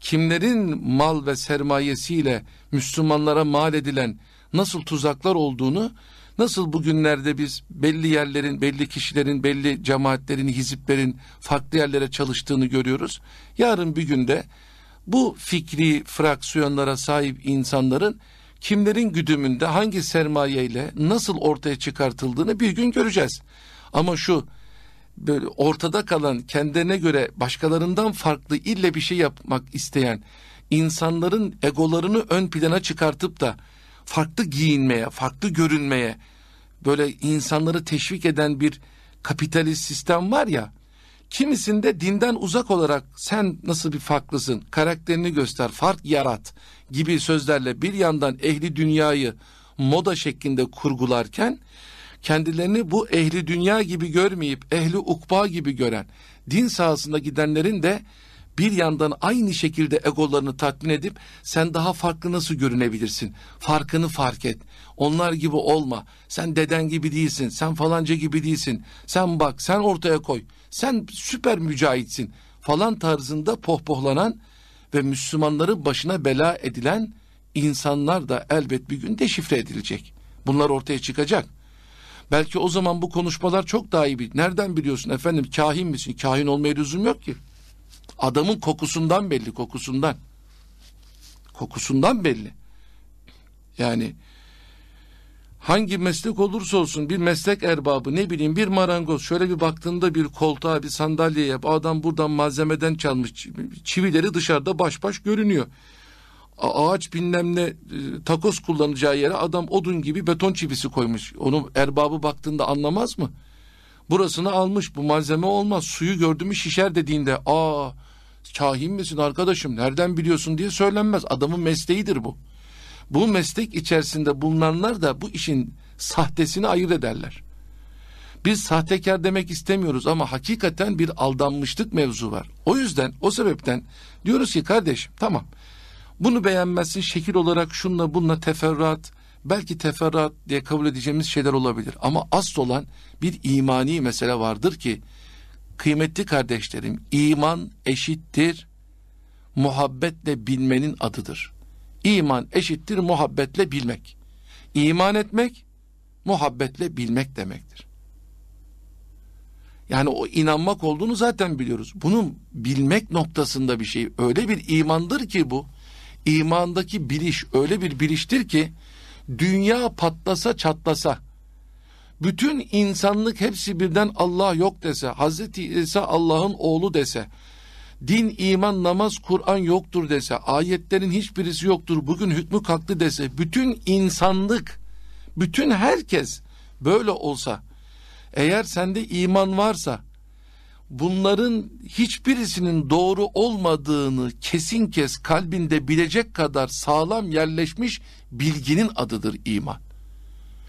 kimlerin mal ve sermayesiyle Müslümanlara mal edilen nasıl tuzaklar olduğunu Nasıl bugünlerde biz belli yerlerin, belli kişilerin, belli cemaatlerin, hiziplerin farklı yerlere çalıştığını görüyoruz. Yarın bir günde bu fikri fraksiyonlara sahip insanların kimlerin güdümünde hangi sermayeyle nasıl ortaya çıkartıldığını bir gün göreceğiz. Ama şu böyle ortada kalan kendine göre başkalarından farklı ille bir şey yapmak isteyen insanların egolarını ön plana çıkartıp da farklı giyinmeye, farklı görünmeye böyle insanları teşvik eden bir kapitalist sistem var ya. Kimisinde dinden uzak olarak sen nasıl bir farklısın, karakterini göster, fark yarat gibi sözlerle bir yandan ehli dünyayı moda şeklinde kurgularken kendilerini bu ehli dünya gibi görmeyip ehli ukba gibi gören din sahasında gidenlerin de bir yandan aynı şekilde egolarını tatmin edip sen daha farklı nasıl görünebilirsin? Farkını fark et. Onlar gibi olma. Sen deden gibi değilsin. Sen falanca gibi değilsin. Sen bak, sen ortaya koy. Sen süper mücahitsin falan tarzında pohpohlanan ve Müslümanları başına bela edilen insanlar da elbet bir gün deşifre edilecek. Bunlar ortaya çıkacak. Belki o zaman bu konuşmalar çok daha iyi bir. Nereden biliyorsun efendim kahin misin? Kahin olmaya lüzum yok ki. Adamın kokusundan belli, kokusundan. Kokusundan belli. Yani hangi meslek olursa olsun bir meslek erbabı ne bileyim bir marangoz şöyle bir baktığında bir koltuğa bir sandalyeye yap adam buradan malzemeden çalmış çivileri dışarıda baş baş görünüyor. A ağaç bilmem ne e, takoz kullanacağı yere adam odun gibi beton çivisi koymuş. Onun erbabı baktığında anlamaz mı? Burasını almış bu malzeme olmaz suyu gördü mü şişer dediğinde aa kahin misin arkadaşım nereden biliyorsun diye söylenmez. Adamın mesleğidir bu. Bu meslek içerisinde bulunanlar da bu işin sahtesini ayırt ederler. Biz sahtekar demek istemiyoruz ama hakikaten bir aldanmışlık mevzu var. O yüzden o sebepten diyoruz ki kardeşim tamam bunu beğenmezsin şekil olarak şunla bununla teferruat belki teferruat diye kabul edeceğimiz şeyler olabilir. Ama asıl olan bir imani mesele vardır ki kıymetli kardeşlerim iman eşittir muhabbetle bilmenin adıdır. İman eşittir muhabbetle bilmek. İman etmek muhabbetle bilmek demektir. Yani o inanmak olduğunu zaten biliyoruz. Bunun bilmek noktasında bir şey öyle bir imandır ki bu. İmandaki biliş öyle bir biliştir ki dünya patlasa çatlasa bütün insanlık hepsi birden Allah yok dese, Hazreti İsa Allah'ın oğlu dese, din, iman, namaz, Kur'an yoktur dese, ayetlerin hiçbirisi yoktur, bugün hükmü kalktı dese, bütün insanlık, bütün herkes böyle olsa, eğer sende iman varsa, bunların hiçbirisinin doğru olmadığını kesin kes kalbinde bilecek kadar sağlam yerleşmiş bilginin adıdır iman.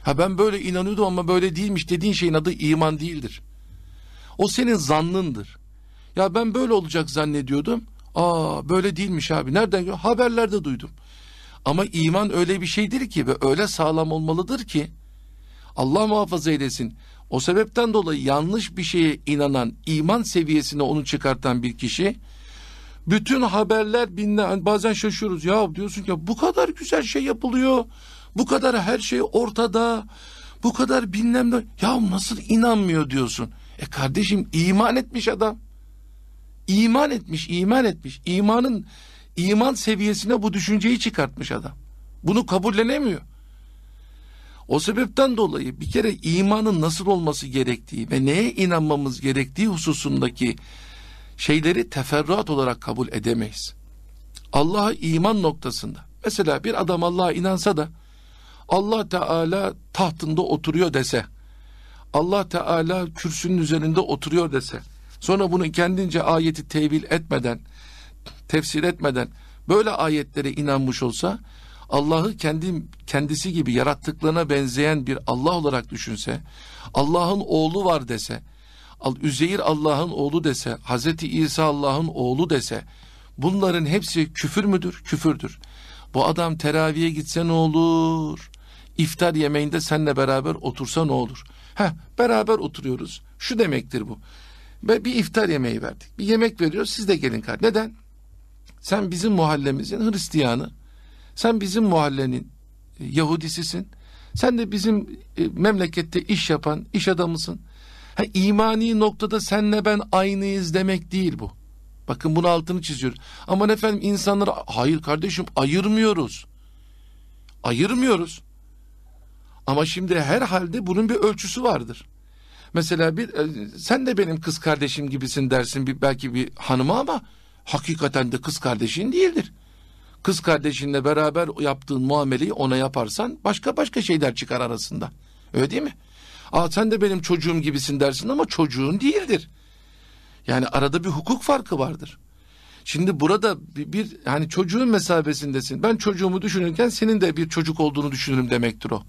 Ha ben böyle inanıyordum ama böyle değilmiş dediğin şeyin adı iman değildir. O senin zannındır. Ya ben böyle olacak zannediyordum. Aa böyle değilmiş abi. Nereden? Haberlerde duydum. Ama iman öyle bir şeydir ki ve öyle sağlam olmalıdır ki Allah muhafaza eylesin. O sebepten dolayı yanlış bir şeye inanan, iman seviyesine onu çıkartan bir kişi bütün haberler binler hani bazen şaşıyoruz ya diyorsun ki bu kadar güzel şey yapılıyor. Bu kadar her şey ortada. Bu kadar bilmem ne. Ya nasıl inanmıyor diyorsun. E kardeşim iman etmiş adam. İman etmiş, iman etmiş. İmanın iman seviyesine bu düşünceyi çıkartmış adam. Bunu kabullenemiyor. O sebepten dolayı bir kere imanın nasıl olması gerektiği ve neye inanmamız gerektiği hususundaki şeyleri teferruat olarak kabul edemeyiz. Allah'a iman noktasında mesela bir adam Allah'a inansa da Allah Teala tahtında oturuyor dese Allah Teala kürsünün üzerinde oturuyor dese sonra bunu kendince ayeti tevil etmeden tefsir etmeden böyle ayetlere inanmış olsa Allah'ı kendi kendisi gibi yarattıklarına benzeyen bir Allah olarak düşünse, Allah'ın oğlu var dese, Üzeyir Allah'ın oğlu dese, Hazreti İsa Allah'ın oğlu dese, bunların hepsi küfür müdür? Küfürdür. Bu adam teraviye gitse ne olur? İftar yemeğinde seninle beraber otursa ne olur? Heh, beraber oturuyoruz. Şu demektir bu. Ve bir iftar yemeği verdik. Bir yemek veriyoruz siz de gelin kardeşim. Neden? Sen bizim mahallemizin Hristiyanı, sen bizim mahallenin e, Yahudisisin. Sen de bizim e, memlekette iş yapan iş adamısın. Ha, imani noktada senle ben aynıyız demek değil bu. Bakın bunu altını çiziyor. Ama efendim insanlara hayır kardeşim ayırmıyoruz. Ayırmıyoruz. Ama şimdi herhalde bunun bir ölçüsü vardır. Mesela bir e, sen de benim kız kardeşim gibisin dersin bir, belki bir hanıma ama hakikaten de kız kardeşin değildir kız kardeşinle beraber yaptığın muameleyi ona yaparsan başka başka şeyler çıkar arasında. Öyle değil mi? Aa sen de benim çocuğum gibisin dersin ama çocuğun değildir. Yani arada bir hukuk farkı vardır. Şimdi burada bir, bir hani çocuğun mesabesindesin. Ben çocuğumu düşünürken senin de bir çocuk olduğunu düşünürüm demektir o.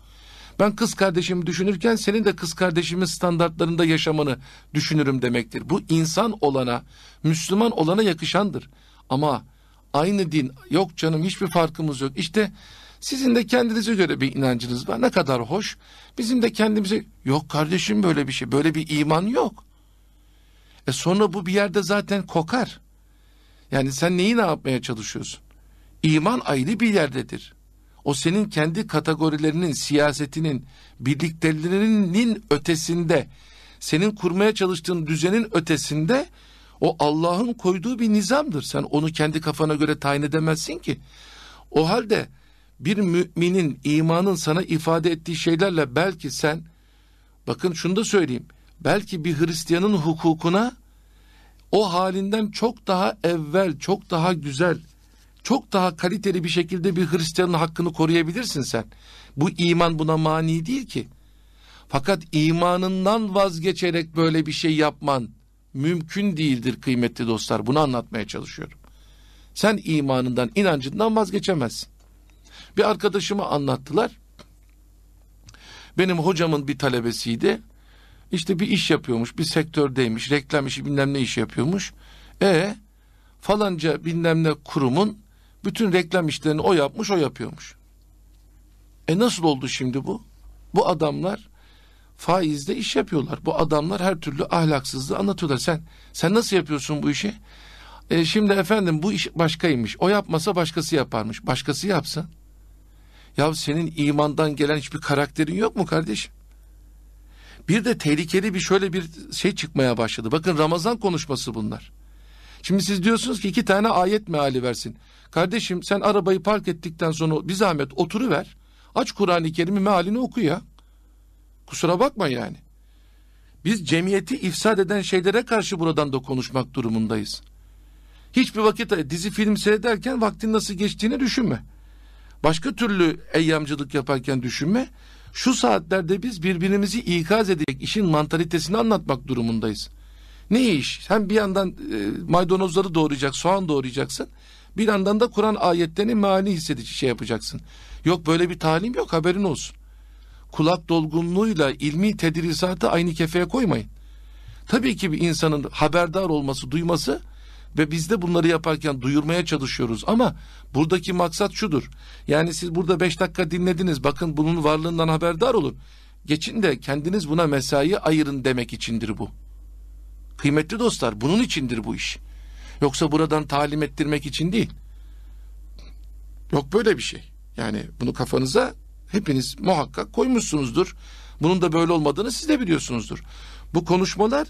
Ben kız kardeşimi düşünürken senin de kız kardeşimin standartlarında yaşamanı düşünürüm demektir. Bu insan olana, Müslüman olana yakışandır. Ama aynı din yok canım hiçbir farkımız yok İşte sizin de kendinize göre bir inancınız var ne kadar hoş bizim de kendimize yok kardeşim böyle bir şey böyle bir iman yok e sonra bu bir yerde zaten kokar yani sen neyi ne yapmaya çalışıyorsun İman ayrı bir yerdedir o senin kendi kategorilerinin siyasetinin birliktelerinin ötesinde senin kurmaya çalıştığın düzenin ötesinde o Allah'ın koyduğu bir nizamdır. Sen onu kendi kafana göre tayin edemezsin ki. O halde bir müminin imanın sana ifade ettiği şeylerle belki sen bakın şunu da söyleyeyim. Belki bir Hristiyanın hukukuna o halinden çok daha evvel, çok daha güzel, çok daha kaliteli bir şekilde bir Hristiyanın hakkını koruyabilirsin sen. Bu iman buna mani değil ki. Fakat imanından vazgeçerek böyle bir şey yapman mümkün değildir kıymetli dostlar. Bunu anlatmaya çalışıyorum. Sen imanından, inancından vazgeçemezsin. Bir arkadaşıma anlattılar. Benim hocamın bir talebesiydi. İşte bir iş yapıyormuş, bir sektördeymiş, reklam işi bilmem ne iş yapıyormuş. E falanca bilmem ne kurumun bütün reklam işlerini o yapmış, o yapıyormuş. E nasıl oldu şimdi bu? Bu adamlar faizle iş yapıyorlar. Bu adamlar her türlü ahlaksızlığı anlatıyorlar. Sen sen nasıl yapıyorsun bu işi? E, şimdi efendim bu iş başkaymış. O yapmasa başkası yaparmış. Başkası yapsın. Ya senin imandan gelen hiçbir karakterin yok mu kardeşim? Bir de tehlikeli bir şöyle bir şey çıkmaya başladı. Bakın Ramazan konuşması bunlar. Şimdi siz diyorsunuz ki iki tane ayet meali versin. Kardeşim sen arabayı park ettikten sonra bir zahmet oturu ver. Aç Kur'an-ı Kerim'i mealini oku ya. Kusura bakma yani. Biz cemiyeti ifsad eden şeylere karşı buradan da konuşmak durumundayız. Hiçbir vakit e, dizi film seyrederken vaktin nasıl geçtiğini düşünme. Başka türlü eyyamcılık yaparken düşünme. Şu saatlerde biz birbirimizi ikaz edecek işin mantalitesini anlatmak durumundayız. Ne iş? Sen bir yandan e, maydanozları doğrayacak, soğan doğrayacaksın. Bir yandan da Kur'an ayetlerini mani hissedici şey yapacaksın. Yok böyle bir talim yok haberin olsun kulak dolgunluğuyla ilmi tedrisatı aynı kefeye koymayın. Tabii ki bir insanın haberdar olması, duyması ve biz de bunları yaparken duyurmaya çalışıyoruz ama buradaki maksat şudur. Yani siz burada beş dakika dinlediniz bakın bunun varlığından haberdar olun. Geçin de kendiniz buna mesai ayırın demek içindir bu. Kıymetli dostlar bunun içindir bu iş. Yoksa buradan talim ettirmek için değil. Yok böyle bir şey. Yani bunu kafanıza Hepiniz muhakkak koymuşsunuzdur. Bunun da böyle olmadığını siz de biliyorsunuzdur. Bu konuşmalar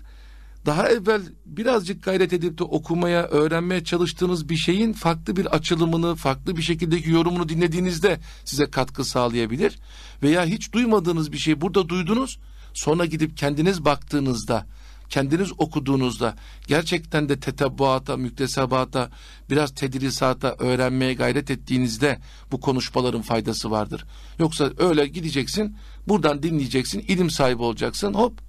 daha evvel birazcık gayret edip de okumaya, öğrenmeye çalıştığınız bir şeyin farklı bir açılımını, farklı bir şekildeki yorumunu dinlediğinizde size katkı sağlayabilir. Veya hiç duymadığınız bir şeyi burada duydunuz, sonra gidip kendiniz baktığınızda kendiniz okuduğunuzda gerçekten de tetebbuata, müktesebata, biraz tedrisata, öğrenmeye gayret ettiğinizde bu konuşmaların faydası vardır. Yoksa öyle gideceksin, buradan dinleyeceksin, ilim sahibi olacaksın, hop.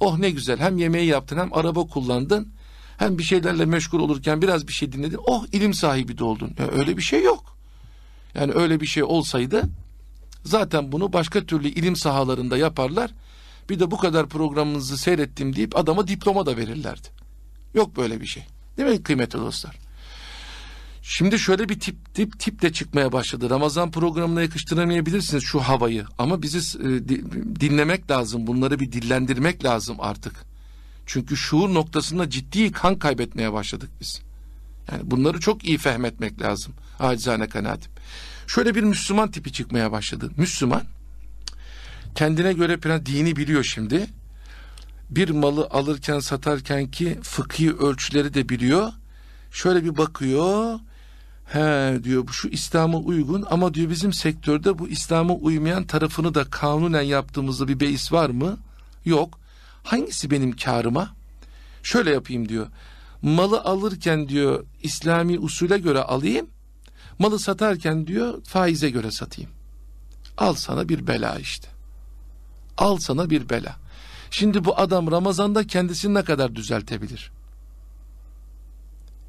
Oh ne güzel, hem yemeği yaptın, hem araba kullandın, hem bir şeylerle meşgul olurken biraz bir şey dinledin, oh ilim sahibi de oldun. Ya öyle bir şey yok. Yani öyle bir şey olsaydı zaten bunu başka türlü ilim sahalarında yaparlar bir de bu kadar programınızı seyrettim deyip adama diploma da verirlerdi. Yok böyle bir şey. Değil mi kıymetli dostlar? Şimdi şöyle bir tip tip tip de çıkmaya başladı. Ramazan programına yakıştıramayabilirsiniz şu havayı ama bizi e, dinlemek lazım. Bunları bir dillendirmek lazım artık. Çünkü şuur noktasında ciddi kan kaybetmeye başladık biz. Yani bunları çok iyi fehmetmek lazım. Acizane kanaatim. Şöyle bir Müslüman tipi çıkmaya başladı. Müslüman kendine göre biraz dini biliyor şimdi. Bir malı alırken satarken ki fıkhi ölçüleri de biliyor. Şöyle bir bakıyor. He diyor şu İslam'a uygun ama diyor bizim sektörde bu İslam'a uymayan tarafını da kanunen yaptığımızda bir beis var mı? Yok. Hangisi benim karıma? Şöyle yapayım diyor. Malı alırken diyor İslami usule göre alayım. Malı satarken diyor faize göre satayım. Al sana bir bela işte. Al sana bir bela. Şimdi bu adam Ramazan'da kendisini ne kadar düzeltebilir?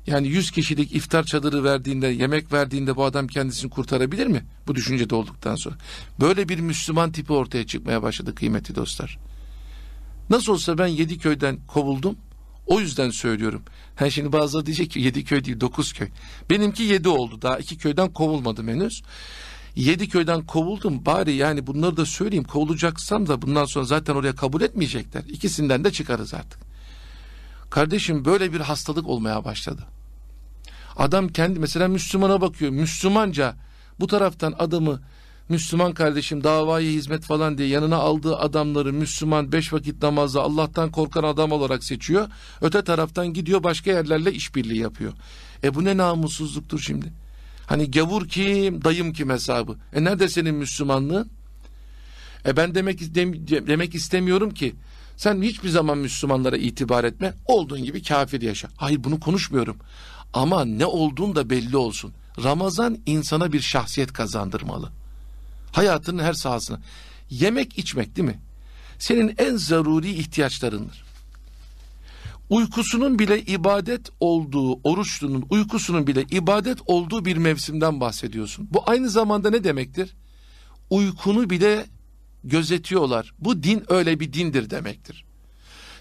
Yani 100 kişilik iftar çadırı verdiğinde, yemek verdiğinde bu adam kendisini kurtarabilir mi? Bu düşüncede olduktan sonra. Böyle bir Müslüman tipi ortaya çıkmaya başladı kıymetli dostlar. Nasıl olsa ben yedi köyden kovuldum. O yüzden söylüyorum. Ha şimdi bazıları diyecek ki yedi köy değil dokuz köy. Benimki yedi oldu. Daha iki köyden kovulmadım henüz yedi köyden kovuldum bari yani bunları da söyleyeyim kovulacaksam da bundan sonra zaten oraya kabul etmeyecekler. İkisinden de çıkarız artık. Kardeşim böyle bir hastalık olmaya başladı. Adam kendi mesela Müslümana bakıyor. Müslümanca bu taraftan adamı Müslüman kardeşim davayı hizmet falan diye yanına aldığı adamları Müslüman beş vakit namazda Allah'tan korkan adam olarak seçiyor. Öte taraftan gidiyor başka yerlerle işbirliği yapıyor. E bu ne namussuzluktur şimdi? Hani gavur kim, dayım kim hesabı. E nerede senin Müslümanlığın? E ben demek demek istemiyorum ki sen hiçbir zaman Müslümanlara itibar etme. Olduğun gibi kafir yaşa. Hayır bunu konuşmuyorum. Ama ne olduğun da belli olsun. Ramazan insana bir şahsiyet kazandırmalı. Hayatının her sahasına. Yemek içmek değil mi? Senin en zaruri ihtiyaçlarındır uykusunun bile ibadet olduğu, oruçlunun uykusunun bile ibadet olduğu bir mevsimden bahsediyorsun. Bu aynı zamanda ne demektir? Uykunu bile gözetiyorlar. Bu din öyle bir dindir demektir.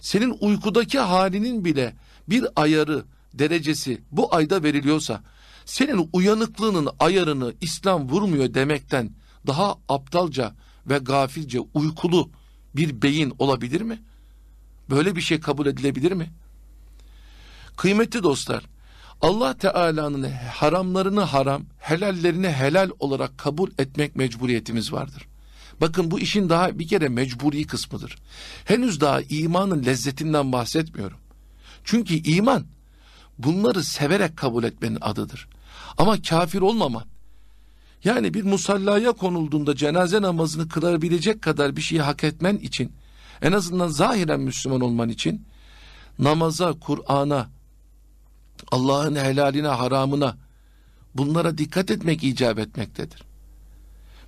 Senin uykudaki halinin bile bir ayarı, derecesi bu ayda veriliyorsa, senin uyanıklığının ayarını İslam vurmuyor demekten daha aptalca ve gafilce uykulu bir beyin olabilir mi?'' Böyle bir şey kabul edilebilir mi? Kıymetli dostlar, Allah Teala'nın haramlarını haram, helallerini helal olarak kabul etmek mecburiyetimiz vardır. Bakın bu işin daha bir kere mecburi kısmıdır. Henüz daha imanın lezzetinden bahsetmiyorum. Çünkü iman bunları severek kabul etmenin adıdır. Ama kafir olmama. Yani bir musallaya konulduğunda cenaze namazını kılabilecek kadar bir şeyi hak etmen için en azından zahiren Müslüman olman için namaza, Kur'an'a, Allah'ın helaline, haramına bunlara dikkat etmek icap etmektedir.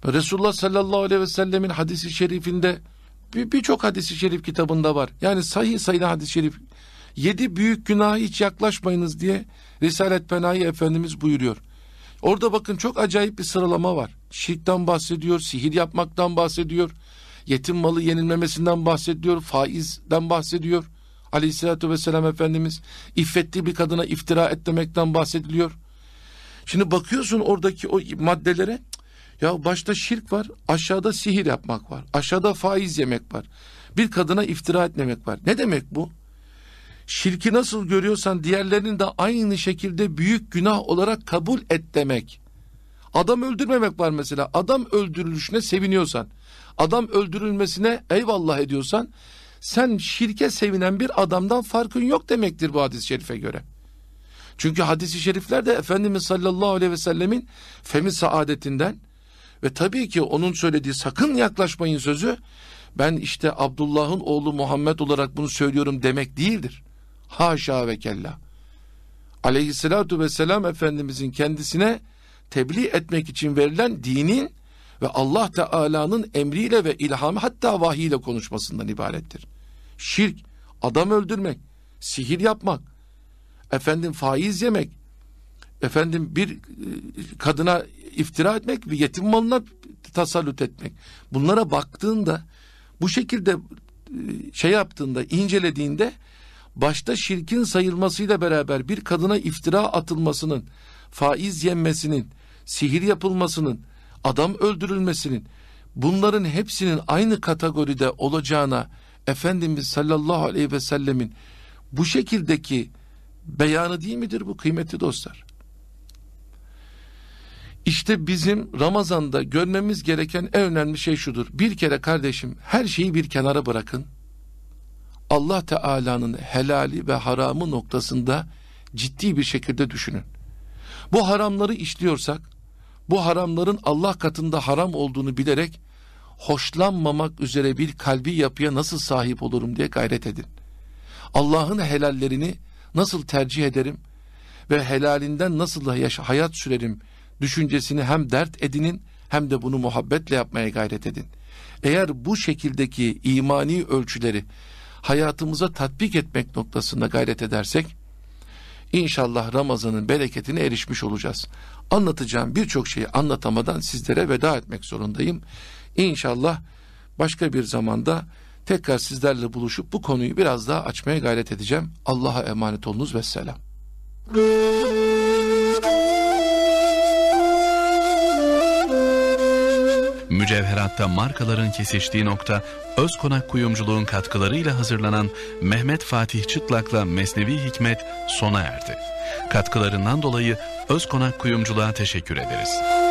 Resulullah sallallahu aleyhi ve sellemin hadisi şerifinde birçok bir hadisi şerif kitabında var. Yani sahih sayılan hadisi şerif yedi büyük günaha hiç yaklaşmayınız diye Risalet Penayi Efendimiz buyuruyor. Orada bakın çok acayip bir sıralama var. Şirkten bahsediyor, sihir yapmaktan bahsediyor, yetim malı yenilmemesinden bahsediyor, faizden bahsediyor. Aleyhisselatü vesselam Efendimiz iffetli bir kadına iftira et bahsediliyor. Şimdi bakıyorsun oradaki o maddelere ya başta şirk var, aşağıda sihir yapmak var, aşağıda faiz yemek var, bir kadına iftira etmemek var. Ne demek bu? Şirki nasıl görüyorsan diğerlerini de aynı şekilde büyük günah olarak kabul et demek. Adam öldürmemek var mesela. Adam öldürülüşüne seviniyorsan adam öldürülmesine eyvallah ediyorsan sen şirke sevinen bir adamdan farkın yok demektir bu hadis-i şerife göre. Çünkü hadis-i şerifler de Efendimiz sallallahu aleyhi ve sellemin femi saadetinden ve tabii ki onun söylediği sakın yaklaşmayın sözü ben işte Abdullah'ın oğlu Muhammed olarak bunu söylüyorum demek değildir. Haşa ve kella. Aleyhissalatu vesselam Efendimizin kendisine tebliğ etmek için verilen dinin ve Allah Teala'nın emriyle ve ilhamı hatta vahiyle konuşmasından ibarettir. Şirk, adam öldürmek, sihir yapmak, efendim faiz yemek, efendim bir e, kadına iftira etmek ve yetim malına tasallut etmek. Bunlara baktığında bu şekilde e, şey yaptığında, incelediğinde başta şirkin sayılmasıyla beraber bir kadına iftira atılmasının, faiz yenmesinin, sihir yapılmasının, adam öldürülmesinin bunların hepsinin aynı kategoride olacağına Efendimiz sallallahu aleyhi ve sellemin bu şekildeki beyanı değil midir bu kıymetli dostlar? İşte bizim Ramazan'da görmemiz gereken en önemli şey şudur. Bir kere kardeşim her şeyi bir kenara bırakın. Allah Teala'nın helali ve haramı noktasında ciddi bir şekilde düşünün. Bu haramları işliyorsak bu haramların Allah katında haram olduğunu bilerek hoşlanmamak üzere bir kalbi yapıya nasıl sahip olurum diye gayret edin. Allah'ın helallerini nasıl tercih ederim ve helalinden nasıl hayat sürerim düşüncesini hem dert edinin hem de bunu muhabbetle yapmaya gayret edin. Eğer bu şekildeki imani ölçüleri hayatımıza tatbik etmek noktasında gayret edersek İnşallah Ramazan'ın bereketine erişmiş olacağız. Anlatacağım birçok şeyi anlatamadan sizlere veda etmek zorundayım. İnşallah başka bir zamanda tekrar sizlerle buluşup bu konuyu biraz daha açmaya gayret edeceğim. Allah'a emanet olunuz ve selam. mücevheratta markaların kesiştiği nokta Özkonak Kuyumculuğun katkılarıyla hazırlanan Mehmet Fatih Çıtlak'la Mesnevi Hikmet sona erdi. Katkılarından dolayı Özkonak Kuyumculuğa teşekkür ederiz.